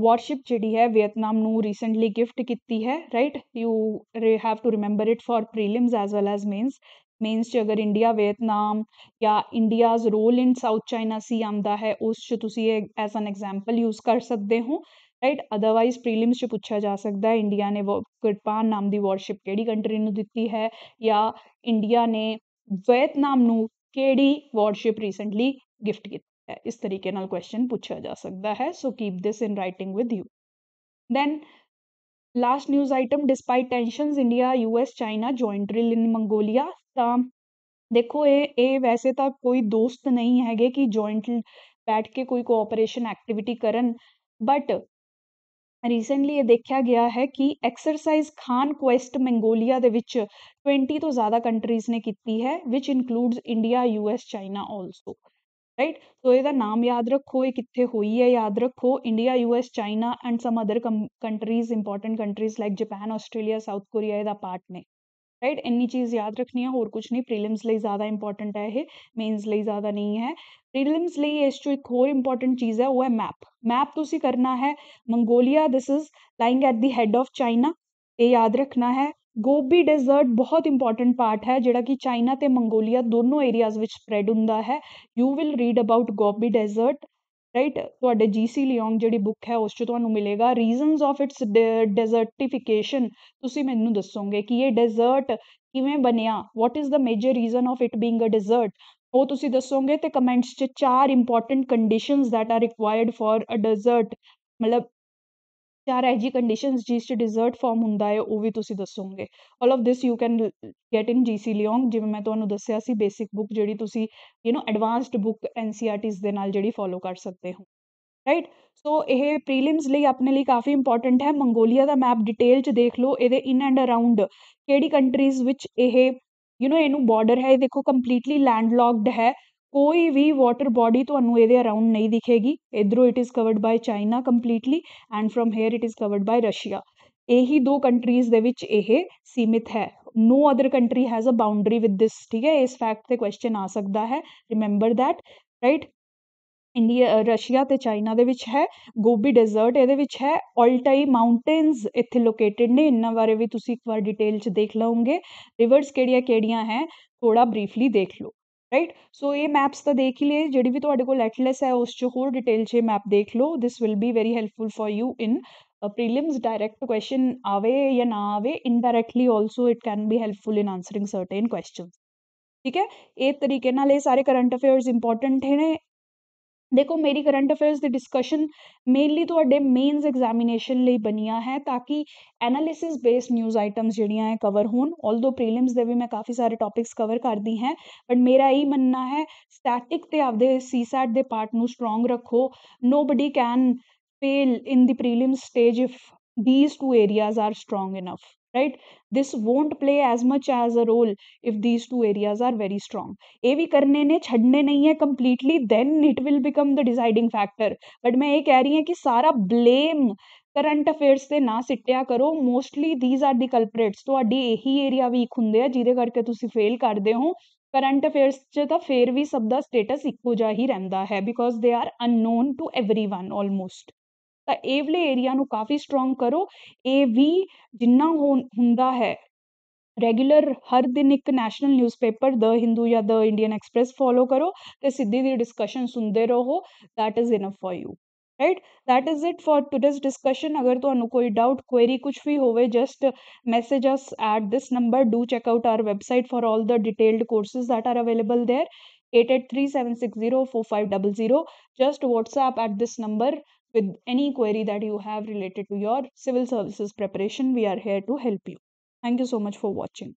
ਵਾਰਸ਼ਿਪ ਜਿਹੜੀ ਹੈ ਵਿਅਤਨਾਮ ਨੂੰ ਰੀਸੈਂਟਲੀ ਗਿਫਟ ਕੀਤੀ ਹੈ right you have to remember it for prelims as well as mains mains 'ਚ ਅਗਰ ਇੰਡੀਆ ਵੀਅਤਨਾਮ ਜਾਂ India's role in South China Sea ਆਉਂਦਾ ਹੈ ਉਸ 'ਚ ਤੁਸੀਂ ਇਹ ਐਜ਼ ਐਨ ਐਗਜੈਂਪਲ ਯੂਜ ਕਰ ਸਕਦੇ ਹੋ ਰਾਈਟ ਅਦਰਵਾਈਜ਼ ਪ੍ਰੀਲੀਮਸ 'ਚ ਪੁੱਛਿਆ ਜਾ ਸਕਦਾ ਇੰਡੀਆ ਨੇ ਵ ਕਿਰਪਾਨ ਨਾਮ ਦੀ ਵਾਰਸ਼ਿਪ ਕਿਹੜੀ ਕੰਟਰੀ ਨੂੰ ਦਿੱਤੀ ਹੈ ਜਾਂ ਇੰਡੀਆ ਨੇ ਵੀਅਤਨਾਮ ਨੂੰ ਕਿਹੜੀ ਵਾਰਸ਼ਿਪ ਰੀਸੈਂਟਲੀ ਗਿਫਟ ਕੀਤੀ ਹੈ ਇਸ ਤਰੀਕੇ ਨਾਲ ਕੁਐਸਚਨ ਪੁੱਛਿਆ ਜਾ ਸਕਦਾ ਹੈ so keep this in writing with you then Last news item Despite tensions, India, US, China joint drill in Mongolia ਤਾਂ ਦੇਖੋ ਇਹ ਇਹ ਵੈਸੇ ਤਾਂ ਕੋਈ ਦੋਸਤ ਨਹੀਂ ਹੈਗੇ ਕਿ ਜੁਆਇੰਟ ਬੈਠ ਕੇ ਕੋਈ ਕੋਆਪਰੇਸ਼ਨ ਐਕਟੀਵਿਟੀ ਕਰਨ ਬਟ ਰੀਸੈਂਟਲੀ ਇਹ ਦੇਖਿਆ ਗਿਆ ਹੈ ਕਿ ਐਕਸਰਸਾਈਜ਼ ਖਾਨ ਕੁਐਸਟ ਮੰਗੋਲੀਆ ਦੇ ਵਿੱਚ 20 ਤੋਂ ਜ਼ਿਆਦਾ ਕੰਟਰੀਜ਼ ਨੇ ਕੀਤੀ ਹੈ which includes India U S China also right so ਇਹਦਾ ਨਾਮ ਯਾਦ ਰੱਖੋ ਇਹ ਕਿੱਥੇ ਹੋਈ ਹੈ ਯਾਦ ਰੱਖੋ India U S China and some other countries important countries like Japan Australia South Korea ਇਹਦਾ ਪਾਰਟ ਨੇ राइट इन्नी चीज़ याद रखनी है होर कुछ नहीं प्रीलिम्स ले ज़्यादा इंपॉर्टेंट है ये मेन्स ले ज़्यादा नहीं है प्रीलिम्स ले इस चु एक होर इंपॉर्टेंट चीज़ है वो है मैप मैप तुम्हें तो करना है Mongolia this is lying at the head of China ये याद रखना है गोभी डेजर्ट बहुत इंपॉर्टेंट पार्ट है जोड़ा कि चाइना तो मंगोलिया दोनों एरियाज स्प्रैड हूँ है you will read about Gobi desert right ਤੁਹਾਡੇ ਜੀਸੀ ਲਿਓਂਗ ਜਿਹੜੀ ਬੁੱਕ ਹੈ ਉਸ 'ਚ ਤੁਹਾਨੂੰ ਮਿਲੇਗਾ ਰੀਜ਼ਨਸ ਆਫ ਇਟਸ ਡੈਜ਼ਰਟੀਫਿਕੇਸ਼ਨ ਤੁਸੀਂ ਮੈਨੂੰ ਦੱਸੋਗੇ ਕਿ ਇਹ ਡੈਜ਼ਰਟ ਕਿਵੇਂ ਬਣਿਆ what is the major reason of it being a desert ਉਹ ਤੁਸੀਂ ਦੱਸੋਗੇ ਤੇ ਕਮੈਂਟਸ 'ਚ ਚਾਰ important conditions that are required for a desert ਮਤਲਬ ਚਾਰ ਇਹੋ ਜਿਹੀ ਕੰਡੀਸ਼ਨਸ ਜਿਸ 'ਚ ਡਿਜ਼ਰਟ ਫਾਰਮ ਹੁੰਦਾ ਹੈ ਉਹ ਵੀ ਤੁਸੀਂ ਦੱਸੋਗੇ all of this you can get in G C ਲਿਓਂਗ ਜਿਵੇਂ ਮੈਂ ਤੁਹਾਨੂੰ ਦੱਸਿਆ ਸੀ ਬੇਸਿਕ ਬੁੱਕ ਜਿਹੜੀ ਤੁਸੀਂ you نو advanced book N C R Ts ਦੇ ਨਾਲ ਜਿਹੜੀ ਫੋਲੋ ਕਰ ਸਕਦੇ ਹੋ ਰਾਈਟ ਸੋ ਇਹ ਪ੍ਰੀਲਿਮਸ ਲਈ ਆਪਣੇ ਲਈ ਕਾਫੀ ਇੰਪੋਰਟੈਂਟ ਹੈ ਮੰਗੋਲੀਆ ਦਾ ਮੈਪ ਡਿਟੇਲ 'ਚ ਦੇਖ ਲਓ ਇਹਦੇ ਇਨ ਐਂਡ ਅਰਾਊਂਡ ਕਿਹੜੀ ਕੰਟਰੀਜ਼ ਵਿੱਚ ਇਹ ਯੂ نو ਇਹਨੂੰ ਬਾਰਡਰ ਹੈ ਇਹ ਦੇਖੋ ਕੰਪਲੀਟਲੀ ਲੈਂਡ ਲੋਕਡ ਹੈ ਕੋਈ ਵੀ ਵਾਟਰ ਬੋਡੀ ਤੁਹਾਨੂੰ ਇਹਦੇ ਅਰਾਊਂਡ ਨਹੀਂ ਦਿਖੇਗੀ ਇੱਧਰੋਂ it is covered by China completely and from here it is covered by Russia ਇਹੀ ਦੋ ਕੰਟਰੀਜ਼ ਦੇ ਵਿੱਚ ਇਹ ਸੀਮਿਤ ਹੈ no other country has a boundary with this ਠੀਕ ਹੈ ਇਸ ਫੈਕਟ 'ਤੇ ਕੁਐਸਚਨ ਆ ਸਕਦਾ ਹੈ remember that right India Russia ਤੇ ਚਾਈਨਾ ਦੇ ਵਿੱਚ ਹੈ ਗੋਬੀ ਡੈਜ਼ਰਟ ਇਹਦੇ ਵਿੱਚ ਹੈ ਆਲਟਾਈ ਮਾਊਂਟੇਨਸ ਇੱਥੇ ਲੋਕੇਟਿਡ ਨੇ ਇਹਨਾਂ ਬਾਰੇ ਵੀ ਤੁਸੀਂ ਇੱਕ ਵਾਰ ਡਿਟੇਲ 'ਚ ਦੇਖ ਲਓਗੇ ਰਿਵਰਸ ਕਿਹੜੀਆਂ ਕਿਹੜੀਆਂ ਹੈ ਥੋੜਾ ਬਰੀਫਲੀ ਦੇਖ ਲਓ राइट सो ये मैप्स तो देख ही लिए जी भी एटलैस है उस चो होर डिटेल से मैप देख लो this will be very helpful for you in prelims direct question आवे या ना आवे indirectly also it can be helpful in answering certain question ठीक है ये तरीके सारे करंट अफेयर्स इंपॉर्टेंट है ਦੇਖੋ ਮੇਰੀ ਕਰੰਟ ਅਫੇਅਰਸ ਦੀ ਡਿਸਕਸ਼ਨ ਮੇਨਲੀ ਤੁਹਾਡੇ ਮੇਨਸ ਐਗਜ਼ਾਮੀਨੇਸ਼ਨ ਲਈ ਬਣੀਆਂ ਹੈ ਤਾਂ ਕਿ ਐਨਾਲਿਸਿਸ ਬੇਸ ਨਿਊਜ਼ ਆਈਟਮਸ ਜਿਹੜੀਆਂ ਹੈ ਕਵਰ ਹੋਣ ਆਲਦੋ ਪ੍ਰੀਲਿਮਸ ਦੇ ਵੀ ਮੈਂ ਕਾਫੀ ਸਾਰੇ ਟੌਪਿਕਸ ਕਵਰ ਕਰਦੀ ਹੈ ਬਟ ਮੇਰਾ ਇਹ ਮੰਨਣਾ ਹੈ ਸਟੈਟਿਕ ਤੇ ਆਪਦੇ ਸੀ ਸੈਟ ਦੇ ਪਾਰਟ ਨੂੰ ਸਟਰੋਂਗ ਰੱਖੋ nobody can fail in the prelims stage if these two areas are strong enough right this won't play as much as a role if these two areas are very strong ਇਹ ਵੀ ਕਰਨੇ ਨੇ ਛੱਡਨੇ ਨਹੀਂ ਹੈ completely then it will become the deciding factor but ਮੈਂ ਇਹ ਕਹਿ ਰਹੀ ਹਾਂ ਕਿ ਸਾਰਾ ਬਲੇਮ ਕਰੰਟ ਅਫੇਅਰਸ ਤੇ ਨਾ ਸਿੱਟਿਆ ਕਰੋ mostly these are the culprits ਤੁਹਾਡੀ ਇਹੀ ਏਰੀਆ ਵੀਕ ਹੁੰਦੇ ਆ ਜਿਹਦੇ ਕਰਕੇ ਤੁਸੀਂ ਫੇਲ ਕਰਦੇ ਹੋ ਕਰੰਟ ਅਫੇਅਰਸ 'ਚ ਤਾਂ ਫੇਰ ਵੀ ਸਭ ਦਾ ਸਟੇਟਸ ਇੱਕੋ ਜਿਹਾ ਹੀ ਰਹਿੰਦਾ ਹੈ because they are unknown to everyone almost ਤਾਂ ਏਵਲੇ ਏਰੀਆ ਨੂੰ ਕਾਫੀ ਸਟਰੋਂਗ ਕਰੋ ਇਹ ਵੀ ਜਿੰਨਾ ਹੋ ਹੁੰਦਾ ਹੈ ਰੈਗੂਲਰ ਹਰ ਦਿਨ ਇੱਕ ਨੈਸ਼ਨਲ ਨਿਊਜ਼ਪੇਪਰ ਦ ਹਿੰਦੂ ਜਾਂ ਦ ਇੰਡੀਅਨ ਐਕਸਪ੍ਰੈਸ ਫੋਲੋ ਕਰੋ ਤੇ ਸਿੱਧੀ ਦੀ ਡਿਸਕਸ਼ਨ ਸੁਣਦੇ ਰਹੋ that is enough for you right that is it for today's discussion ਅਗਰ ਤੁਹਾਨੂੰ ਕੋਈ ਡਾਊਟ ਕੁਐਰੀ ਕੁਝ ਵੀ ਹੋਵੇ just message us at this number do check out our website for all the detailed courses that are available there 8837604500 just whatsapp at this number with any query that you have related to your civil services preparation. We are here to help you. Thank you so much for watching.